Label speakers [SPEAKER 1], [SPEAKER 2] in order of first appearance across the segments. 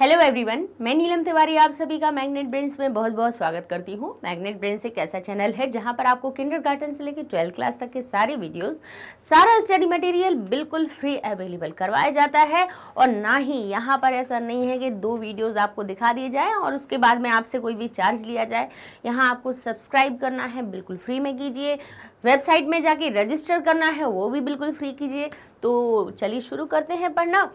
[SPEAKER 1] Hello everyone मैं नीलम तिवारी आप सभी का मैग्नेट ब्रेंस में बहुत बहुत स्वागत करती हूँ मैग्नेट ब्रेंस एक ऐसा चैनल है जहाँ पर आपको किंडरगार्टन से लेकर ट्वेल्थ क्लास तक के सारे वीडियोस सारा स्टडी मटेरियल बिल्कुल फ्री अवेलेबल करवाया जाता है और ना ही यहाँ पर ऐसा नहीं है कि दो वीडियोज़ आपको दिखा दिए जाए और उसके बाद में आपसे कोई भी चार्ज लिया जाए यहाँ आपको सब्सक्राइब करना है बिल्कुल फ्री में कीजिए वेबसाइट में जाके रजिस्टर करना है वो भी बिल्कुल फ्री कीजिए तो चलिए शुरू करते हैं पढ़ना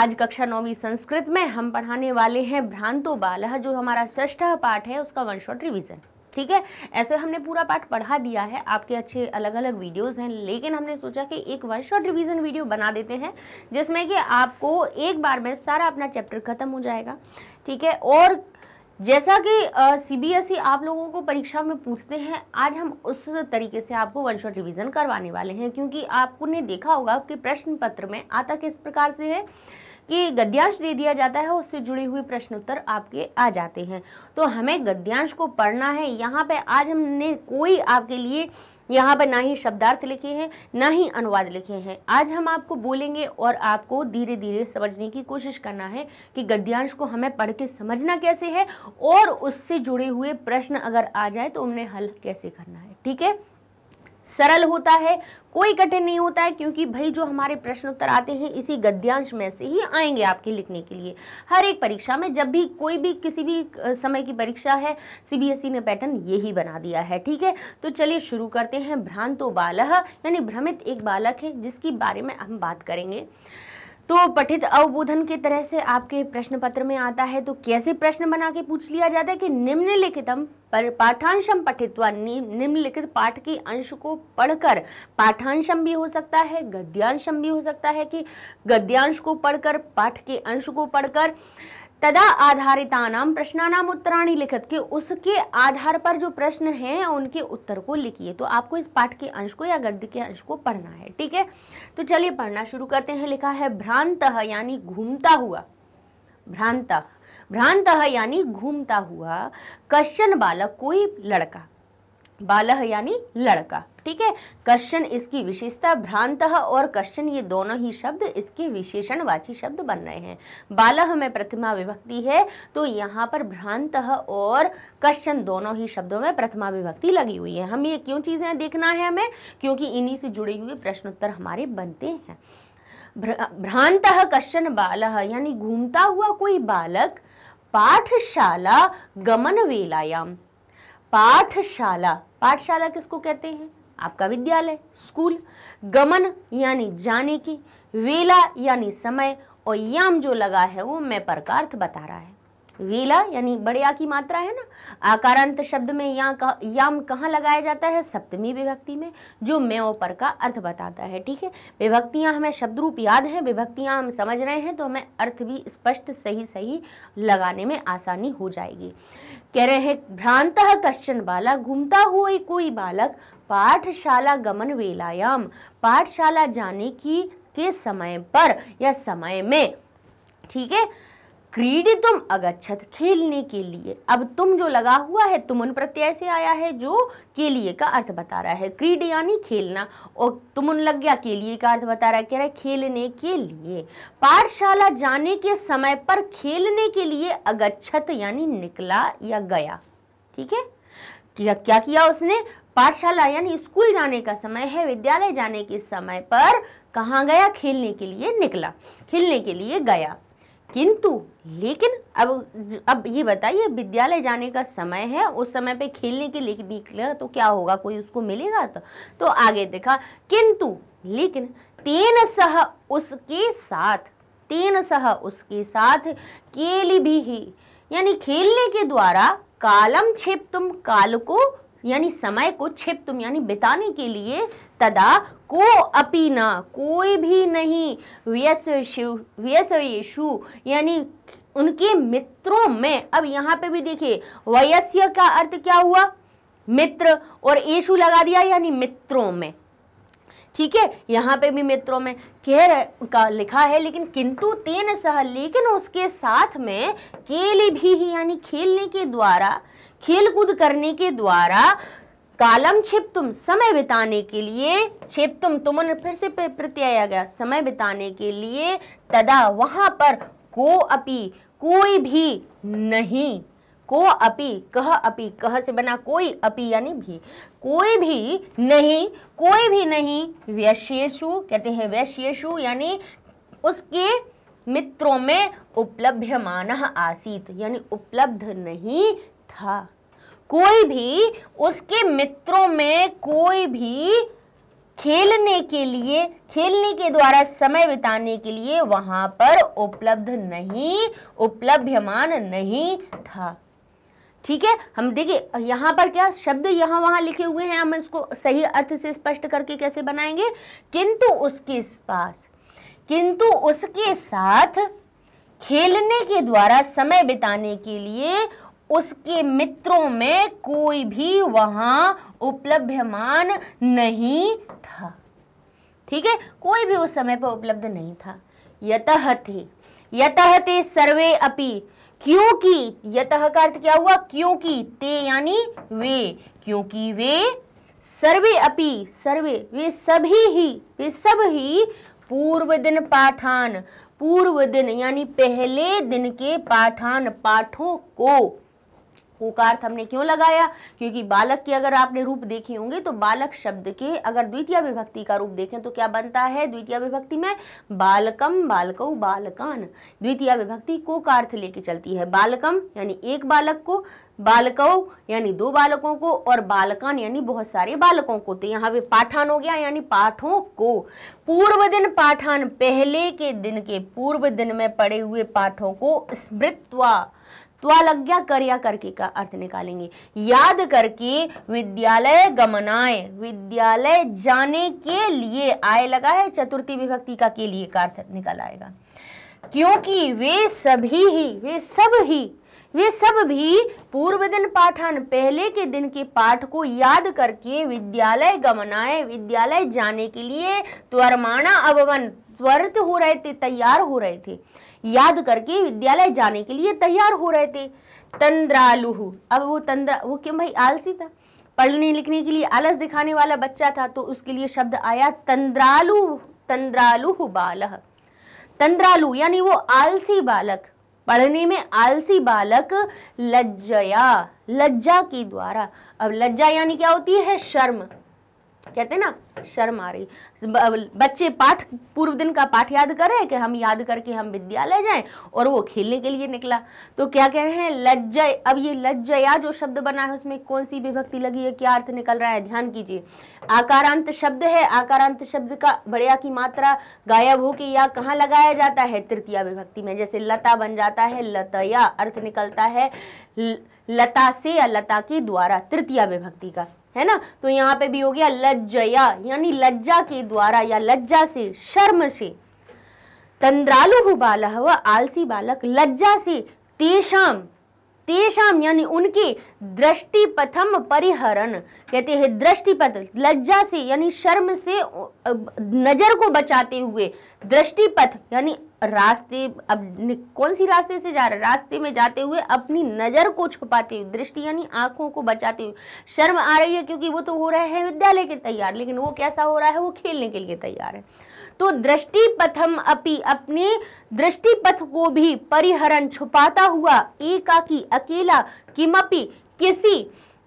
[SPEAKER 1] आज कक्षा नौवीं संस्कृत में हम पढ़ाने वाले हैं भ्रांतो बालह जो हमारा ष्ठ पाठ है उसका वन शॉट रिविजन ठीक है ऐसे हमने पूरा पाठ पढ़ा दिया है आपके अच्छे अलग अलग वीडियोस हैं लेकिन हमने सोचा कि एक वन शॉट रिवीजन वीडियो बना देते हैं जिसमें कि आपको एक बार में सारा अपना चैप्टर ख़त्म हो जाएगा ठीक है और जैसा कि सी बी एस ई आप लोगों को परीक्षा में पूछते हैं आज हम उस तरीके से आपको वन शॉट रिविज़न करवाने वाले हैं क्योंकि आपने देखा होगा कि प्रश्न पत्र में आता किस प्रकार से है कि गद्यांश दे दिया जाता है उससे जुड़े हुए प्रश्न उत्तर आपके आ जाते हैं तो हमें गद्यांश को पढ़ना है यहाँ पे आज हमने कोई आपके लिए यहाँ पर ना ही शब्दार्थ लिखे हैं ना ही अनुवाद लिखे हैं आज हम आपको बोलेंगे और आपको धीरे धीरे समझने की कोशिश करना है कि गद्यांश को हमें पढ़ के समझना कैसे है और उससे जुड़े हुए प्रश्न अगर आ जाए तो उन्हें हल कैसे करना है ठीक है सरल होता है कोई कठिन नहीं होता है क्योंकि भाई जो हमारे प्रश्न उत्तर आते हैं इसी गद्यांश में से ही आएंगे आपके लिखने के लिए हर एक परीक्षा में जब भी कोई भी किसी भी समय की परीक्षा है सीबीएसई e ने पैटर्न यही बना दिया है ठीक है तो चलिए शुरू करते हैं भ्रांतो बालह यानी भ्रमित एक बालक है जिसकी बारे में हम बात करेंगे तो पठित अवबोधन के तरह से आपके प्रश्न पत्र में आता है तो कैसे प्रश्न बना के पूछ लिया जाता है कि निम्नलिखितम पर पाठांशम पठित्वा निम्नलिखित पाठ के अंश को पढ़कर पाठांशम भी हो सकता है गद्यांशम भी हो सकता है कि गद्यांश को पढ़कर पाठ के अंश को पढ़कर तदा आधारितानाम प्रश्नानाम उत्तराणी लिखत के उसके आधार पर जो प्रश्न हैं उनके उत्तर को लिखिए तो आपको इस पाठ के अंश को या गद्य के अंश को पढ़ना है ठीक है तो चलिए पढ़ना शुरू करते हैं लिखा है भ्रांत यानी घूमता हुआ भ्रांत भ्रांत यानी घूमता हुआ कश्चन बालक कोई लड़का बालह यानी लड़का ठीक है कश्चन इसकी विशेषता भ्रांत और कश्चन ये दोनों ही शब्द इसके विशेषणवाची शब्द बन रहे हैं बालह में प्रतिमा विभक्ति है तो यहाँ पर भ्रांत और कश्चन दोनों ही शब्दों में प्रथमा विभक्ति लगी हुई है हम ये क्यों चीज़ें देखना है हमें क्योंकि इन्हीं से जुड़े हुए प्रश्नोत्तर हमारे बनते हैं भ्रांत कश्चन बाल यानी घूमता हुआ कोई बालक पाठशाला गमन वेलायाम पाठशाला पाठशाला किसको कहते हैं आपका विद्यालय स्कूल गमन यानी जाने की वेला यानी समय और याम जो लगा है वो मैं परकार्थ बता रहा है वेला यानी बड़े की मात्रा है ना आकारांत शब्द में या कह, याम कहाँ लगाया जाता है सप्तमी विभक्ति में जो मैं पर का अर्थ बताता है ठीक है विभक्तियाँ हमें शब्द रूप याद है विभक्तियाँ हम समझ रहे हैं तो हमें अर्थ भी स्पष्ट सही सही लगाने में आसानी हो जाएगी कह रहे हैं भ्रांत कश्चन बालक घूमता हुआ कोई बालक पाठशाला गमन वेलायाम पाठशाला जाने की के समय पर या समय में ठीक है क्रीडितुम अगछत खेलने के लिए अब तुम जो लगा हुआ है तुम उन प्रत्यय से आया है जो के लिए का अर्थ बता रहा है क्रीड यानी खेलना और तुमन लग गया के लिए का अर्थ बता रहा है कह रहा है खेलने के लिए पाठशाला जाने के समय पर खेलने के लिए अगच्छत यानी निकला या गया ठीक है क्या क्या किया उसने पाठशाला यानी स्कूल जाने का समय है विद्यालय जाने के समय पर कहाँ गया खेलने के लिए निकला खेलने के लिए गया किंतु लेकिन अब अब ये बताइए विद्यालय जाने का समय है उस समय पे खेलने के लिए निकले तो क्या होगा कोई उसको मिलेगा तो तो आगे देखा किंतु लेकिन तेन सह उसके साथ तेन सह उसके साथ केली भी ही यानी खेलने के द्वारा कालम छिप तुम काल को यानी समय को छिप तुम यानी बिताने के लिए तदा को अपी कोई भी नहीं व्यस शिव व्यस येशु यानी उनके मित्रों में अब यहाँ पे भी देखिए वयस्य का अर्थ क्या हुआ मित्र और येशु लगा दिया यानी मित्रों में ठीक है यहाँ पे भी मित्रों में कह का लिखा है लेकिन किंतु तेन सह लेकिन उसके साथ में केली भी यानी खेलने के द्वारा खेलकूद करने के द्वारा कालम छिप तुम समय बिताने के लिए छिप तुम तुमन फिर से प्रत्यय आ गया समय बिताने के लिए तदा वहां पर को अपि कोई भी नहीं को अपि कह अपि कह से बना कोई अपि यानी भी कोई भी नहीं कोई भी नहीं वैश्यशु कहते हैं वैश्यशु यानी उसके मित्रों में उपलभ्यमान आसीत यानी उपलब्ध नहीं था कोई भी उसके मित्रों में कोई भी खेलने के लिए खेलने के द्वारा समय बिताने के लिए वहां पर उपलब्ध नहीं उपलब्धमान नहीं था ठीक है हम देखिए यहां पर क्या शब्द यहां वहां लिखे हुए हैं हम इसको सही अर्थ से स्पष्ट करके कैसे बनाएंगे किंतु उसके पास किंतु उसके साथ खेलने के द्वारा समय बिताने के लिए उसके मित्रों में कोई भी वहां उपलब्धमान नहीं था ठीक है कोई भी उस समय पर उपलब्ध नहीं था यतह थे यतह थे सर्वे अपि क्योंकि यतः का अर्थ क्या हुआ क्योंकि ते यानी वे क्योंकि वे सर्वे अपि सर्वे वे सभी ही वे सब ही पूर्व दिन पाठान पूर्व दिन यानी पहले दिन के पाठान पाठों को कोकार्थ हमने क्यों लगाया क्योंकि बालक के अगर आपने रूप देखे होंगे तो बालक शब्द के अगर द्वितीय विभक्ति का रूप देखें तो क्या बनता है द्वितीय विभक्ति में बालकम बालकौ बालकान द्वितीय विभक्ति कोकार्थ लेके चलती है बालकम यानी एक बालक को बालकौ यानी दो बालकों को और बालकान यानी बहुत सारे बालकों को तो यहाँ पे पाठान हो गया यानी पाठों को पूर्व दिन पाठान पहले के दिन के पूर्व दिन में पड़े हुए पाठों को स्मृत्वा त्वालज्ञा कर्या करके का अर्थ निकालेंगे याद करके विद्यालय गमनाय विद्यालय जाने के लिए आय लगा है चतुर्थी विभक्ति का के लिए का अर्थ निकल आएगा क्योंकि वे सभी ही वे सब ही वे सब भी पूर्व दिन पाठन पहले के दिन के पाठ को याद करके विद्यालय गमनाए विद्यालय जाने के लिए त्वरमाणा अववन त्वरित हो रहे थे तैयार हो रहे थे याद करके विद्यालय जाने के लिए तैयार हो रहे थे तंद्रालुहु अब वो तंद्रा वो क्यों भाई आलसी था पढ़ने लिखने के लिए आलस दिखाने वाला बच्चा था तो उसके लिए शब्द आया तंद्रालु तंद्रालुहु बालह तंद्रालु यानी वो आलसी बालक पढ़ने में आलसी बालक लज्जया लज्जा के द्वारा अब लज्जा यानी क्या होती है शर्म कहते हैं ना शर्म आ रही बच्चे पाठ पूर्व दिन का पाठ याद करे कि हम याद करके हम विद्यालय जाएं और वो खेलने के लिए निकला तो क्या कह रहे हैं लज्जय अब ये लज्जया जो शब्द बना है उसमें कौन सी विभक्ति लगी है क्या अर्थ निकल रहा है ध्यान कीजिए आकारांत शब्द है आकारांत शब्द का बढ़िया की मात्रा गायब हो के या कहाँ लगाया जाता है तृतीय विभक्ति में जैसे लता बन जाता है लतया अर्थ निकलता है लता से या लता के द्वारा तृतीय विभक्ति का है ना तो यहाँ पे भी हो गया लज्जया यानी लज्जा के द्वारा या लज्जा से शर्म से तंद्रालु बालह व आलसी बालक लज्जा से तेषाम तेषाम यानी उनकी दृष्टि पथम परिहरण कहते हैं दृष्टिपथ लज्जा से यानी शर्म से नजर को बचाते हुए दृष्टिपथ यानी रास्ते अब कौन सी रास्ते से जा रहा है रास्ते में जाते हुए अपनी नज़र को छुपाते हुए दृष्टि यानी आंखों को बचाते हुए शर्म आ रही है क्योंकि वो तो हो रहे हैं विद्यालय के तैयार लेकिन वो कैसा हो रहा है वो खेलने के लिए तैयार है तो दृष्टि पथम अपि अपने दृष्टि पथ को भी परिहरण छुपाता हुआ एकाकी अकेला किमपि किसी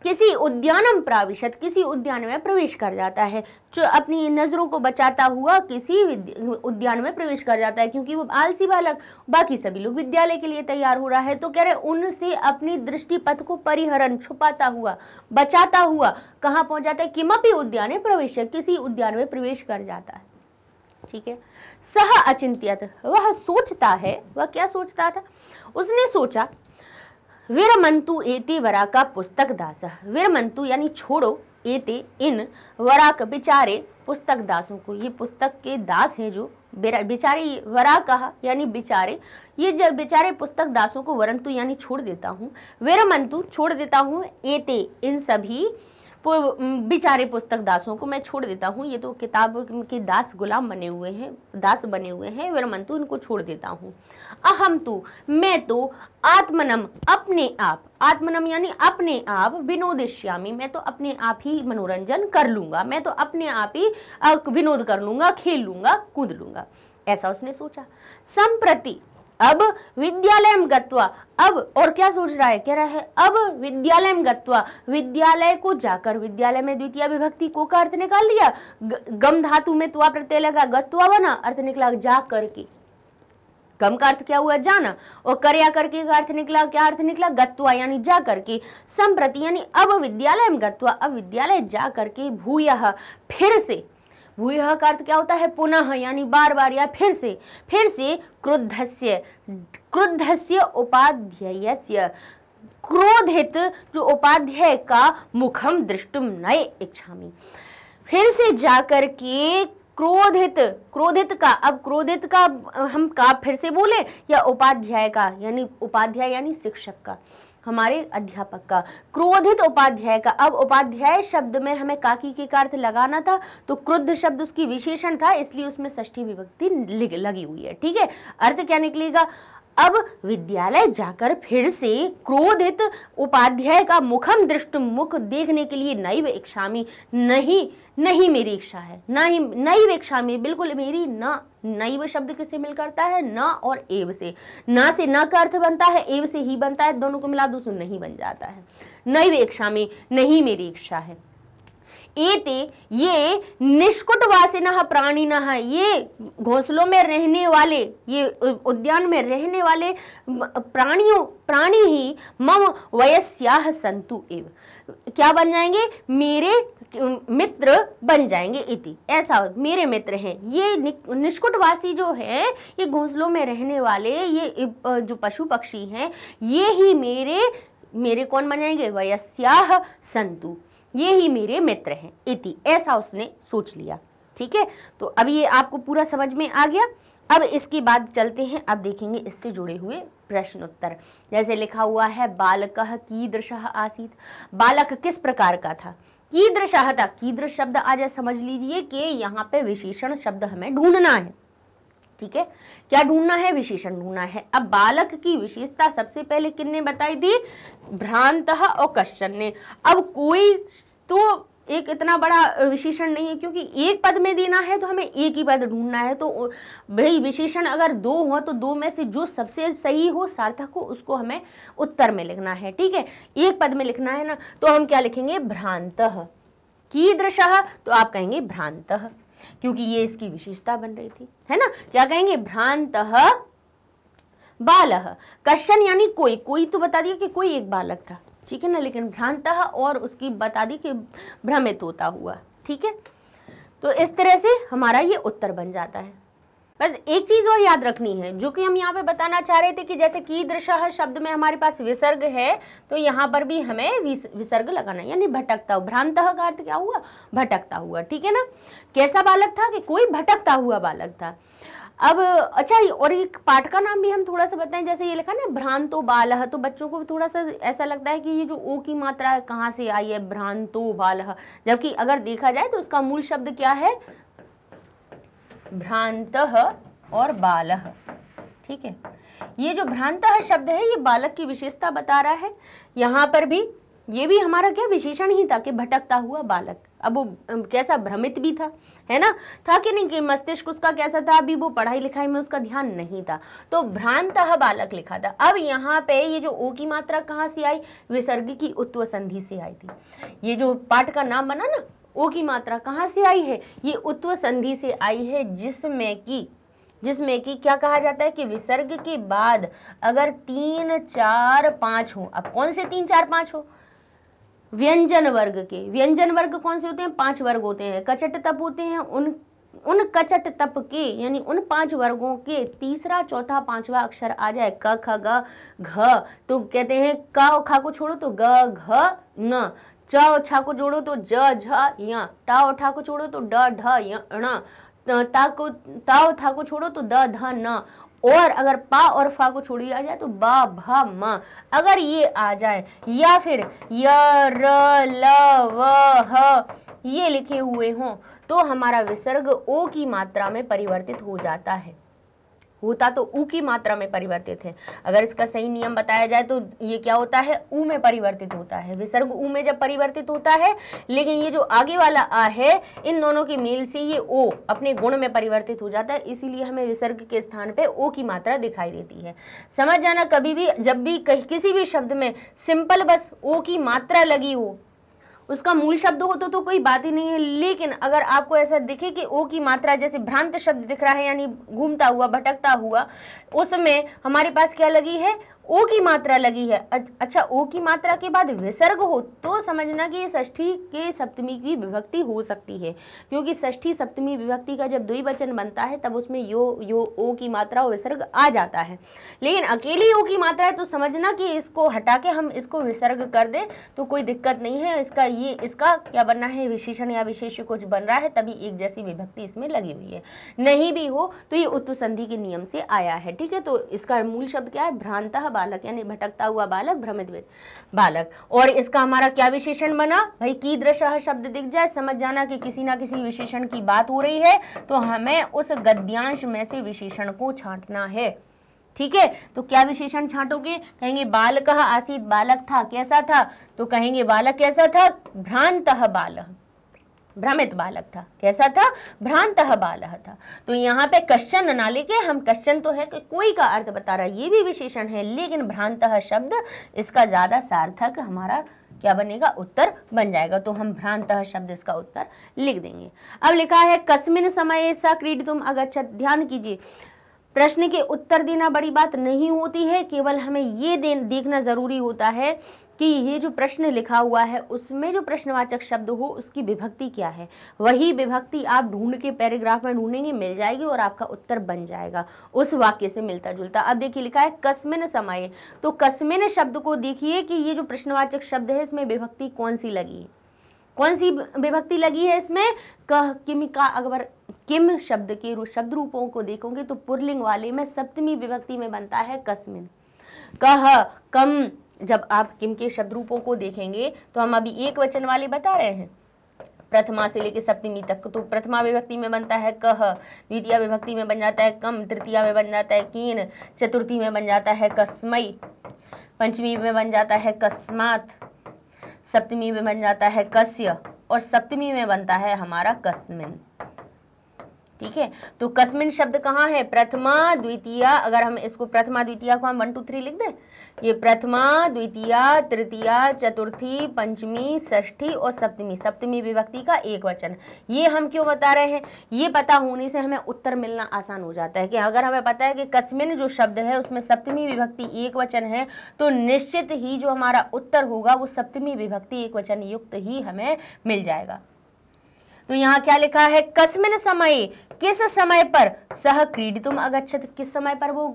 [SPEAKER 1] किसी उद्यानम प्राविशत किसी उद्यान में प्रवेश कर जाता है जो अपनी नज़रों को बचाता हुआ किसी उद्यान में प्रवेश कर जाता है क्योंकि वो आलसी बालक बाकी सभी लोग विद्यालय के लिए तैयार हो रहा है तो कह रहे उनसे अपनी दृष्टि पथ को परिहरण छुपाता हुआ बचाता हुआ कहाँ पहुंच जाता है किमपी उद्यान प्रवेश किसी उद्यान में प्रवेश कर जाता है ठीक है सह अचिंत्यत वह सोचता है वह क्या सोचता था उसने सोचा वीरमंतु एते वरा का पुस्तक दास वीरमंतु यानी छोड़ो एते इन वराक बिचारे पुस्तक दासों को ये पुस्तक के दास हैं जो बेचारे वरा कहा यानी बिचारे ये जब बेचारे पुस्तक दासों को वरंतु यानी छोड़ देता हूँ वेरमंतु छोड़ देता हूँ एते इन सभी बेचारे पुस्तक दासों को मैं छोड़ देता हूँ ये तो किताब के दास गुलाम बने हुए हैं दास बने हुए हैं विरमंतु तो इनको छोड़ देता हूँ अहम तो मैं तो आत्मनम अपने आप आत्मनम यानी अपने आप विनोदिश्यामी मैं तो अपने आप ही मनोरंजन कर लूंगा मैं तो अपने आप ही विनोद कर लूंगा खेल लूंगा कूद लूंगा ऐसा उसने सोचा संप्रति अब विद्यालय गत्वा अब और क्या सोच रहा है कह रहा है अब विद्यालय गत्वा विद्यालय को जाकर विद्यालय में द्वितीय विभक्ति को का अर्थ निकाल दिया गम धातु में तुआ प्रत्यय लगा गत्वा बना अर्थ निकला जाकर के गम का अर्थ क्या हुआ जाना और कर्या करके का अर्थ निकला क्या अर्थ निकला गत्वा यानी जा करके संप्रति यानी अब विद्यालय गत्वा अब विद्यालय जा करके भूय फिर से भूय का अर्थ क्या होता है पुनः यानी बार बार या फिर से फिर से क्रुद्धस्य क्रुद्धस्य उपाध्यायस्य क्रोधित जो उपाध्याय का मुखम दृष्टुम नए इच्छा फिर से जाकर के क्रोधित क्रोधित का अब क्रोधित का हम का फिर से बोले या उपाध्याय का यानी उपाध्याय यानी शिक्षक का हमारे अध्यापक का क्रोधित उपाध्याय का अब उपाध्याय शब्द में हमें काकी के का अर्थ लगाना था तो क्रुद्ध शब्द उसकी विशेषण था इसलिए उसमें षष्ठी विभक्ति लगी हुई है ठीक है अर्थ क्या निकलेगा अब विद्यालय जाकर फिर से क्रोधित उपाध्याय का मुखम दृष्ट मुख देखने के लिए नई इक्षामी नहीं नहीं मेरी इच्छा है ना ही नई इच्छा में बिल्कुल मेरी ना नैव शब्द किससे मिल करता है ना और एव से ना से ना का अर्थ बनता है एव से ही बनता है दोनों को मिला दो नहीं बन जाता है नई इच्छा में नहीं मेरी इच्छा है एते ये निष्कुटवासिन प्राणी न ये घोंसलों में रहने वाले ये उद्यान में रहने वाले प्राणियों प्राणी ही मम वयस्या संतु एव क्या बन जाएंगे मेरे मित्र बन जाएंगे इति ऐसा मेरे मित्र हैं ये निष्कुटवासी जो है ये घोंसलों में रहने वाले ये जो पशु पक्षी हैं ये ही मेरे मेरे कौन बन जाएंगे वयस्या संतु ये ही मेरे मित्र हैं इति ऐसा उसने सोच लिया ठीक है तो अब ये आपको पूरा समझ में आ गया अब इसके बाद चलते हैं अब देखेंगे इससे जुड़े हुए प्रश्न उत्तर जैसे लिखा हुआ है बालक कीदृश आसीत बालक किस प्रकार का था कीदृशः था कीदृश शब्द आज समझ लीजिए कि यहाँ पे विशेषण शब्द हमें ढूंढना है ठीक है क्या ढूंढना है विशेषण ढूंढना है अब बालक की विशेषता सबसे पहले ने बताई थी भ्रांत और कश्चन ने अब कोई तो एक इतना बड़ा विशेषण नहीं है क्योंकि एक पद में देना है तो हमें एक ही पद ढूंढना है तो भाई विशेषण अगर दो हो तो दो में से जो सबसे सही हो सार्थक हो उसको हमें उत्तर में लिखना है ठीक है एक पद में लिखना है ना तो हम क्या लिखेंगे भ्रांत की कीदृश तो आप कहेंगे भ्रांत क्योंकि ये इसकी विशेषता बन रही थी है ना क्या कहेंगे भ्रांत बाल कश्चन यानी कोई कोई तो बता दिया कि कोई एक बालक था ठीक है ना लेकिन भ्रांतः और उसकी बता दी कि भ्रमित होता हुआ ठीक है तो इस तरह से हमारा ये उत्तर बन जाता है बस एक चीज़ और याद रखनी है जो कि हम यहाँ पे बताना चाह रहे थे कि जैसे की कीदृश शब्द में हमारे पास विसर्ग है तो यहाँ पर भी हमें विसर्ग लगाना यानी भटकता हुआ भ्रांत का अर्थ क्या हुआ भटकता हुआ ठीक है ना कैसा बालक था कि कोई भटकता हुआ बालक था अब अच्छा और एक पाठ का नाम भी हम थोड़ा सा बताएं जैसे ये लिखा ना भ्रांतो बाल तो बच्चों को थोड़ा सा ऐसा लगता है कि ये जो ओ की मात्रा है कहाँ से आई है भ्रांतो बालह जबकि अगर देखा जाए तो उसका मूल शब्द क्या है भ्रांत और बाल ठीक है ये जो भ्रांत शब्द है ये बालक की विशेषता बता रहा है यहाँ पर भी ये भी हमारा क्या विशेषण ही था कि भटकता हुआ बालक अब वो कैसा भ्रमित भी था है ना था कि नहीं कि मस्तिष्क उसका कैसा था अभी वो पढ़ाई लिखाई में उसका ध्यान नहीं था तो भ्रांत बालक लिखा था अब यहाँ पे ये जो ओ की मात्रा कहाँ से आई विसर्ग की उत्व संधि से आई थी ये जो पाठ का नाम बना ना ओ की मात्रा कहाँ से आई है ये उत्व संधि से आई है जिसमें कि जिसमें कि क्या कहा जाता है कि विसर्ग के बाद अगर तीन चार पाँच हो अब कौन से तीन चार पाँच हो व्यंजन वर्ग के व्यंजन वर्ग कौन से होते हैं पांच वर्ग होते हैं कचट तप होते हैं उन उन कचट तप के यानी उन पांच वर्गों के तीसरा चौथा पांचवा अक्षर आ जाए क ख ग घ तो कहते हैं क और खा को छोड़ो तो ग घ न च और छा को जोड़ो तो ज झ य टा और ठा को छोड़ो तो ड ढ य ण ता को ता और था को छोड़ो तो द ध न और अगर पा और फा को छोड़ दिया जाए तो बा भा मा अगर ये आ जाए या फिर य र ल व ह ये लिखे हुए हों तो हमारा विसर्ग ओ की मात्रा में परिवर्तित हो जाता है होता तो ऊ की मात्रा में परिवर्तित है अगर इसका सही नियम बताया जाए तो ये क्या होता है ऊ में परिवर्तित होता है विसर्ग ऊ में जब परिवर्तित होता है लेकिन ये जो आगे वाला आ है इन दोनों के मेल से ये ओ अपने गुण में परिवर्तित हो जाता है इसीलिए हमें विसर्ग के स्थान पर ओ की मात्रा दिखाई देती है समझ जाना कभी भी जब भी किसी भी शब्द में सिंपल बस ओ की मात्रा लगी हो उसका मूल शब्द हो तो तो कोई बात ही नहीं है लेकिन अगर आपको ऐसा दिखे कि ओ की मात्रा जैसे भ्रांत शब्द दिख रहा है यानी घूमता हुआ भटकता हुआ उसमें हमारे पास क्या लगी है ओ की मात्रा लगी है अच्छा ओ की मात्रा के बाद विसर्ग हो तो समझना कि ये षष्ठी के सप्तमी की विभक्ति हो सकती है क्योंकि षष्ठी सप्तमी विभक्ति का जब द्विवचन बनता है तब उसमें यो यो ओ की मात्रा और विसर्ग आ जाता है लेकिन अकेली ओ की मात्रा है तो समझना कि इसको हटा के हम इसको विसर्ग कर दें तो कोई दिक्कत नहीं है इसका ये इसका क्या बनना है विशेषण या विशेष कुछ बन रहा है तभी एक जैसी विभक्ति इसमें लगी हुई है नहीं भी हो तो ये उत्तु संधि के नियम से आया है ठीक है तो इसका मूल शब्द क्या है भ्रांत बालक यानी भटकता हुआ बालक भ्रमित बालक और इसका हमारा क्या विशेषण बना भाई की दृश्य शब्द दिख जाए समझ जाना कि किसी ना किसी विशेषण की बात हो रही है तो हमें उस गद्यांश में से विशेषण को छांटना है ठीक है तो क्या विशेषण छांटोगे कहेंगे बालक आसीत बालक था कैसा था तो कहेंगे बालक कैसा था भ्रांत बालक भ्रमित बालक था कैसा था भ्रांत बाल था तो यहाँ पे क्वेश्चन न लेके हम क्वेश्चन तो है कि कोई का अर्थ बता रहा ये भी विशेषण है लेकिन भ्रांत शब्द इसका ज़्यादा सार्थक हमारा क्या बनेगा उत्तर बन जाएगा तो हम भ्रांत शब्द इसका उत्तर लिख देंगे अब लिखा है कस्मिन समय ऐसा क्रीड तुम अगच्छत ध्यान कीजिए प्रश्न के उत्तर देना बड़ी बात नहीं होती है केवल हमें ये देखना ज़रूरी होता है कि ये जो प्रश्न लिखा हुआ है उसमें जो प्रश्नवाचक शब्द हो उसकी विभक्ति क्या है वही विभक्ति आप ढूंढ के पैराग्राफ में ढूंढेंगे मिल जाएगी और आपका उत्तर बन जाएगा उस वाक्य से मिलता जुलता अब देखिए लिखा है कस्मिन समय तो कस्मिन शब्द को देखिए कि ये जो प्रश्नवाचक शब्द है इसमें विभक्ति कौन सी लगी है कौन सी विभक्ति लगी है इसमें कह किम का अगर किम शब्द के शब्द रूपों को देखोगे तो पुरलिंग वाले में सप्तमी विभक्ति में बनता है कस्मिन कह कम जब आप किम के शब्द रूपों को देखेंगे तो हम अभी एक वचन वाले बता रहे हैं प्रथमा से लेकर सप्तमी तक तो प्रथमा विभक्ति में बनता है कह द्वितीय विभक्ति में बन जाता है कम तृतीय में बन जाता है कीन चतुर्थी में बन जाता है कस्मई पंचमी में बन जाता है कस्मात सप्तमी में बन जाता है कस्य और सप्तमी में बनता है हमारा कस्मिन ठीक है तो कस्मिन शब्द कहाँ है प्रथमा द्वितीय अगर हम इसको प्रथमा द्वितीय को हम वन टू थ्री लिख दें ये प्रथमा द्वितीय तृतीय चतुर्थी पंचमी षष्ठी और सप्तमी सप्तमी विभक्ति का एक वचन ये हम क्यों बता रहे हैं ये पता होने से हमें उत्तर मिलना आसान हो जाता है कि अगर हमें पता है कि कस्मिन जो शब्द है उसमें सप्तमी विभक्ति एक वचन है तो निश्चित ही जो हमारा उत्तर होगा वो सप्तमी विभक्ति एक वचन युक्त ही हमें मिल जाएगा तो यहाँ क्या लिखा है कस्मिन समय किस समय पर सह क्रीडित अगछत किस समय पर वो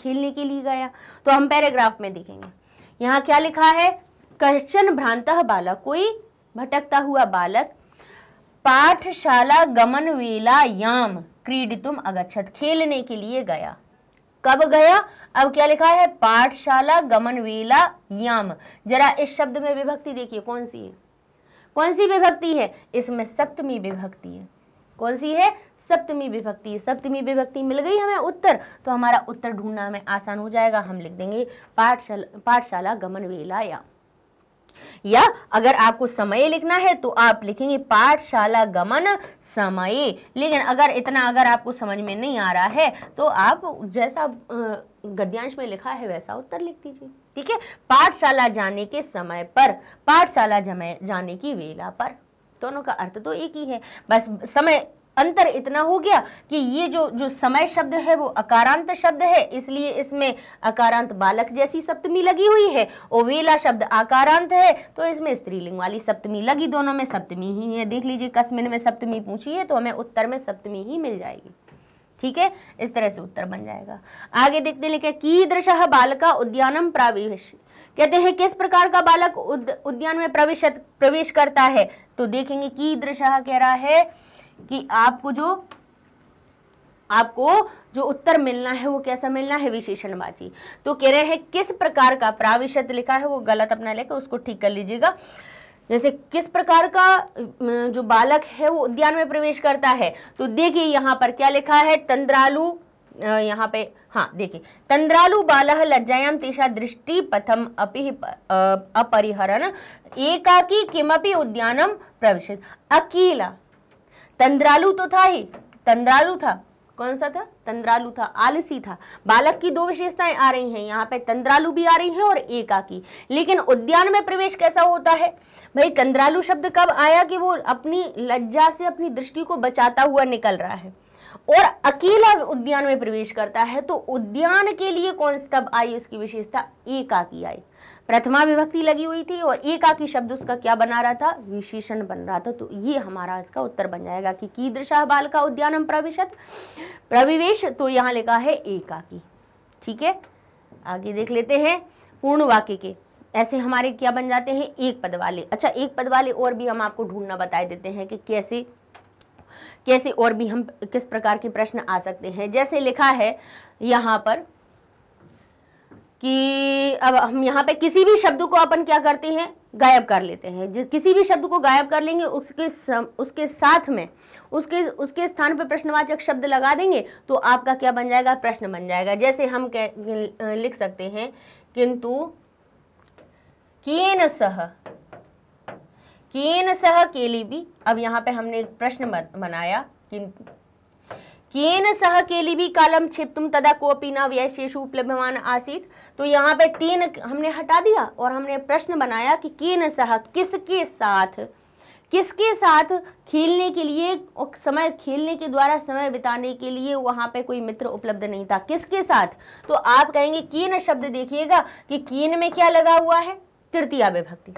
[SPEAKER 1] खेलने के लिए गया तो हम पैराग्राफ में देखेंगे यहाँ क्या लिखा है कश्चन भ्रांत बालक कोई भटकता हुआ बालक पाठशाला गमन वेला याम क्रीडितुम अगछत खेलने के लिए गया कब गया अब क्या लिखा है पाठशाला गमन वेला याम जरा इस शब्द में विभक्ति देखिए कौन सी है कौन सी विभक्ति है इसमें सप्तमी विभक्ति है कौन सी है सप्तमी विभक्ति सप्तमी विभक्ति मिल गई हमें उत्तर तो हमारा उत्तर ढूंढना हमें आसान हो जाएगा हम लिख देंगे पाठशाला पाठशाला गमन वेला या या अगर आपको समय लिखना है तो आप लिखेंगे पाठशाला गमन समय लेकिन अगर इतना अगर आपको समझ में नहीं आ रहा है तो आप जैसा गद्यांश में लिखा है वैसा उत्तर लिख दीजिए ठीक है पाठशाला जाने के समय पर पाठशाला जाने की वेला पर दोनों का अर्थ तो एक ही है बस समय अंतर इतना हो गया कि ये जो जो समय शब्द है वो अकारांत शब्द है इसलिए इसमें अकारांत बालक जैसी सप्तमी लगी हुई है ओवेला शब्द आकारांत है तो इसमें स्त्रीलिंग वाली सप्तमी लगी दोनों में सप्तमी ही है देख लीजिए कश्मीर में सप्तमी पूछी है तो हमें उत्तर में सप्तमी ही मिल जाएगी ठीक है इस तरह से उत्तर बन जाएगा आगे देखते लिखे कीदृश बालका उद्यानम प्रावेश कहते हैं किस प्रकार का बालक उद्यान में प्रवेश प्रवेश करता है तो देखेंगे की कीदृश कह रहा है कि आपको जो आपको जो उत्तर मिलना है वो कैसा मिलना है विशेषणवाची तो कह रहे हैं किस प्रकार का प्राविशत लिखा है वो गलत अपना लेकर उसको ठीक कर लीजिएगा जैसे किस प्रकार का जो बालक है वो उद्यान में प्रवेश करता है तो देखिए यहाँ पर क्या लिखा है तंद्रालु यहाँ पे हाँ देखिए तंद्रालु बाल लज्जायाम तेषा दृष्टि पथम अपि अपरिहरण एकाकी किमपि उद्यानम प्रवेश अकेला तंद्रालू तो था ही तंद्रालू था कौन सा था तंद्रालू था आलसी था बालक की दो विशेषताएं आ रही हैं यहाँ पे तंद्रालु भी आ रही है और एकाकी लेकिन उद्यान में प्रवेश कैसा होता है भाई तंद्रालू शब्द कब आया कि वो अपनी लज्जा से अपनी दृष्टि को बचाता हुआ निकल रहा है और अकेला उद्यान में प्रवेश करता है तो उद्यान के लिए कौन तब आई उसकी विशेषता एका की आई प्रथमा विभक्ति लगी हुई थी और एकाकी शब्द उसका क्या बना रहा था विशेषण बन रहा था तो ये हमारा इसका उत्तर बन जाएगा कि कीदृशा बाल का उद्यान प्रविशत प्रविवेश तो यहाँ लिखा है एकाकी ठीक है आगे देख लेते हैं पूर्ण वाक्य के ऐसे हमारे क्या बन जाते हैं एक पद वाले अच्छा एक पद वाले और भी हम आपको ढूंढना बता देते हैं कि कैसे कैसे और भी हम किस प्रकार के प्रश्न आ सकते हैं जैसे लिखा है यहाँ पर कि अब हम यहाँ पे किसी भी शब्द को अपन क्या करते हैं गायब कर लेते हैं जिस किसी भी शब्द को गायब कर लेंगे उसके सम, उसके साथ में उसके उसके स्थान पर प्रश्नवाचक शब्द लगा देंगे तो आपका क्या बन जाएगा प्रश्न बन जाएगा जैसे हम कह लिख सकते हैं किंतु केन सह केन सह केली भी अब यहाँ पे हमने प्रश्न बनाया किंतु केन सह भी कालम तुम तदा कोपी न व्यशेषु उपलभ्यमान आसित तो यहाँ पे तीन हमने हटा दिया और हमने प्रश्न बनाया कि केन सह किसके साथ किसके साथ खेलने के लिए समय खेलने के द्वारा समय बिताने के लिए वहाँ पे कोई मित्र उपलब्ध नहीं था किसके साथ तो आप कहेंगे केन शब्द देखिएगा कि केन में क्या लगा हुआ है तृतीया विभक्ति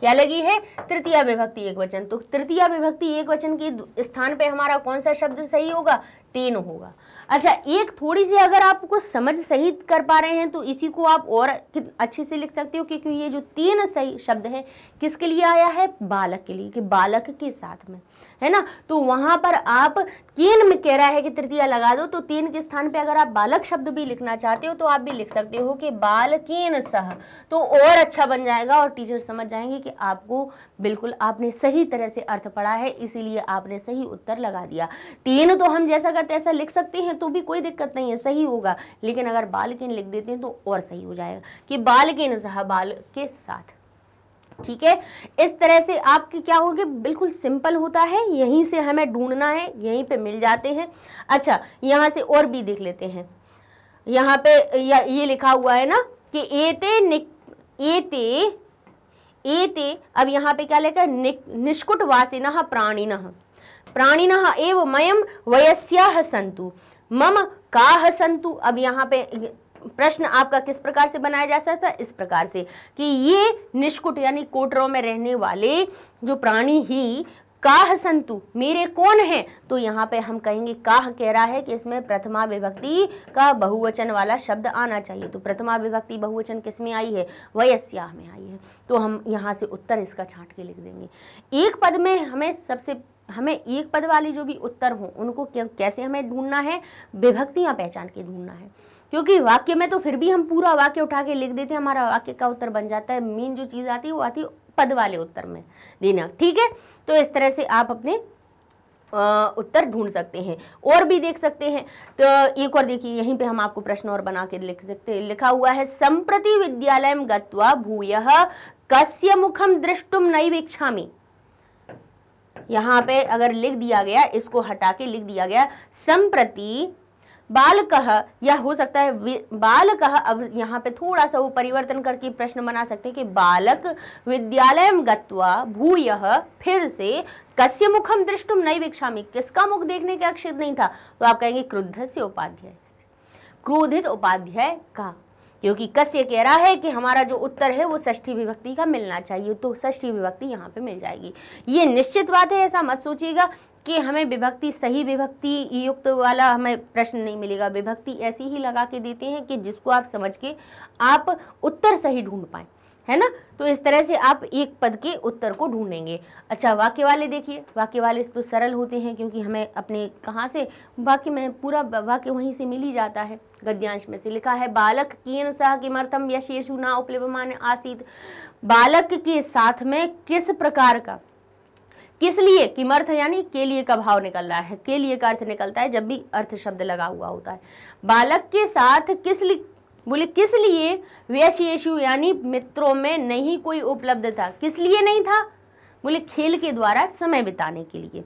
[SPEAKER 1] क्या लगी है तृतीय विभक्ति एक वचन तो तृतीय विभक्ति एक वचन के स्थान पे हमारा कौन सा शब्द सही होगा तीन होगा अच्छा एक थोड़ी सी अगर आपको समझ सही कर पा रहे हैं तो इसी को आप और अच्छे से लिख सकते हो क्योंकि ये जो तीन सही शब्द हैं किसके लिए आया है बालक के लिए कि बालक के साथ में है ना तो वहाँ पर आप तीन में कह रहा है कि तृतीया लगा दो तो तीन के स्थान पे अगर आप बालक शब्द भी लिखना चाहते हो तो आप भी लिख सकते हो कि केन सह तो और अच्छा बन जाएगा और टीचर समझ जाएंगे कि आपको बिल्कुल आपने सही तरह से अर्थ पढ़ा है इसीलिए आपने सही उत्तर लगा दिया तीन तो हम जैसा करते ऐसा लिख सकते हैं तो भी कोई दिक्कत नहीं है सही होगा लेकिन अगर बालकिन लिख देते हैं तो और सही हो जाएगा कि बालकिन सह बाल के साथ ठीक है इस तरह से आपके क्या होगी बिल्कुल सिंपल होता है यहीं से हमें ढूंढना है यहीं पे मिल जाते हैं अच्छा यहाँ से और भी देख लेते हैं यहाँ पे ये लिखा हुआ है ना कि एते निक एते एते अब यहाँ पे क्या लिखा है निष्कुट वासिना प्राणिना प्राणिना एवं मयम वयस्या संतु मम का हसंतु अब यहाँ पे प्रश्न आपका किस प्रकार से बनाया जा सकता है इस प्रकार से कि ये निष्कुट यानी कोटरों में रहने वाले जो प्राणी ही काह संतु मेरे कौन है तो यहाँ पे हम कहेंगे काह कह रहा है कि इसमें प्रथमा विभक्ति का बहुवचन वाला शब्द आना चाहिए तो प्रथमा विभक्ति बहुवचन किस में आई है वयस्याह में आई है तो हम यहाँ से उत्तर इसका छांट के लिख देंगे एक पद में हमें सबसे हमें एक पद वाले जो भी उत्तर हो उनको कैसे हमें ढूंढना है विभक्तियाँ पहचान के ढूंढना है क्योंकि वाक्य में तो फिर भी हम पूरा वाक्य उठा के लिख देते हैं हमारा वाक्य का उत्तर बन जाता है मेन जो चीज़ आती है वो आती है पद वाले उत्तर में देना ठीक है तो इस तरह से आप अपने उत्तर ढूंढ सकते हैं और भी देख सकते हैं तो एक और देखिए यहीं पे हम आपको प्रश्न और बना के लिख सकते हैं लिखा हुआ है संप्रति विद्यालय गत्वा भूय कस्य मुखम दृष्टुम नहीं वीक्षा में यहाँ पे अगर लिख दिया गया इसको हटा के लिख दिया गया संप्रति बाल कह या हो सकता है बाल कह अब यहाँ पे थोड़ा सा वो परिवर्तन करके प्रश्न बना सकते हैं कि बालक विद्यालय गत्वा भूय फिर से कस्य मुखम दृष्टुम नहीं भिक्षामी किसका मुख देखने के अक्षित नहीं था तो आप कहेंगे क्रुद्ध से उपाध्याय क्रोधित उपाध्याय का क्योंकि कश्य कह रहा है कि हमारा जो उत्तर है वो षष्ठी विभक्ति का मिलना चाहिए तो षष्ठी विभक्ति यहाँ पे मिल जाएगी ये निश्चित बात है ऐसा मत सोचिएगा कि हमें विभक्ति सही विभक्ति युक्त वाला हमें प्रश्न नहीं मिलेगा विभक्ति ऐसी ही लगा के देते हैं कि जिसको आप समझ के आप उत्तर सही ढूंढ पाए है ना तो इस तरह से आप एक पद के उत्तर को ढूंढेंगे अच्छा वाक्य वाले देखिए वाक्य वाले तो सरल होते हैं क्योंकि हमें अपने कहाँ से वाक्य में पूरा वाक्य वहीं से मिल ही जाता है गद्यांश में से लिखा है बालक केन सह किमर्थम यशेषु ना उपलब्धमान आसित बालक के साथ में किस प्रकार का किस लिए किमर्थ यानी के लिए का भाव निकल रहा है के लिए का अर्थ निकलता है जब भी अर्थ शब्द लगा हुआ होता है बालक के साथ किस बोले किस लिए व्यस यशु यानी मित्रों में नहीं कोई उपलब्ध था किस लिए नहीं था बोले खेल के द्वारा समय बिताने के लिए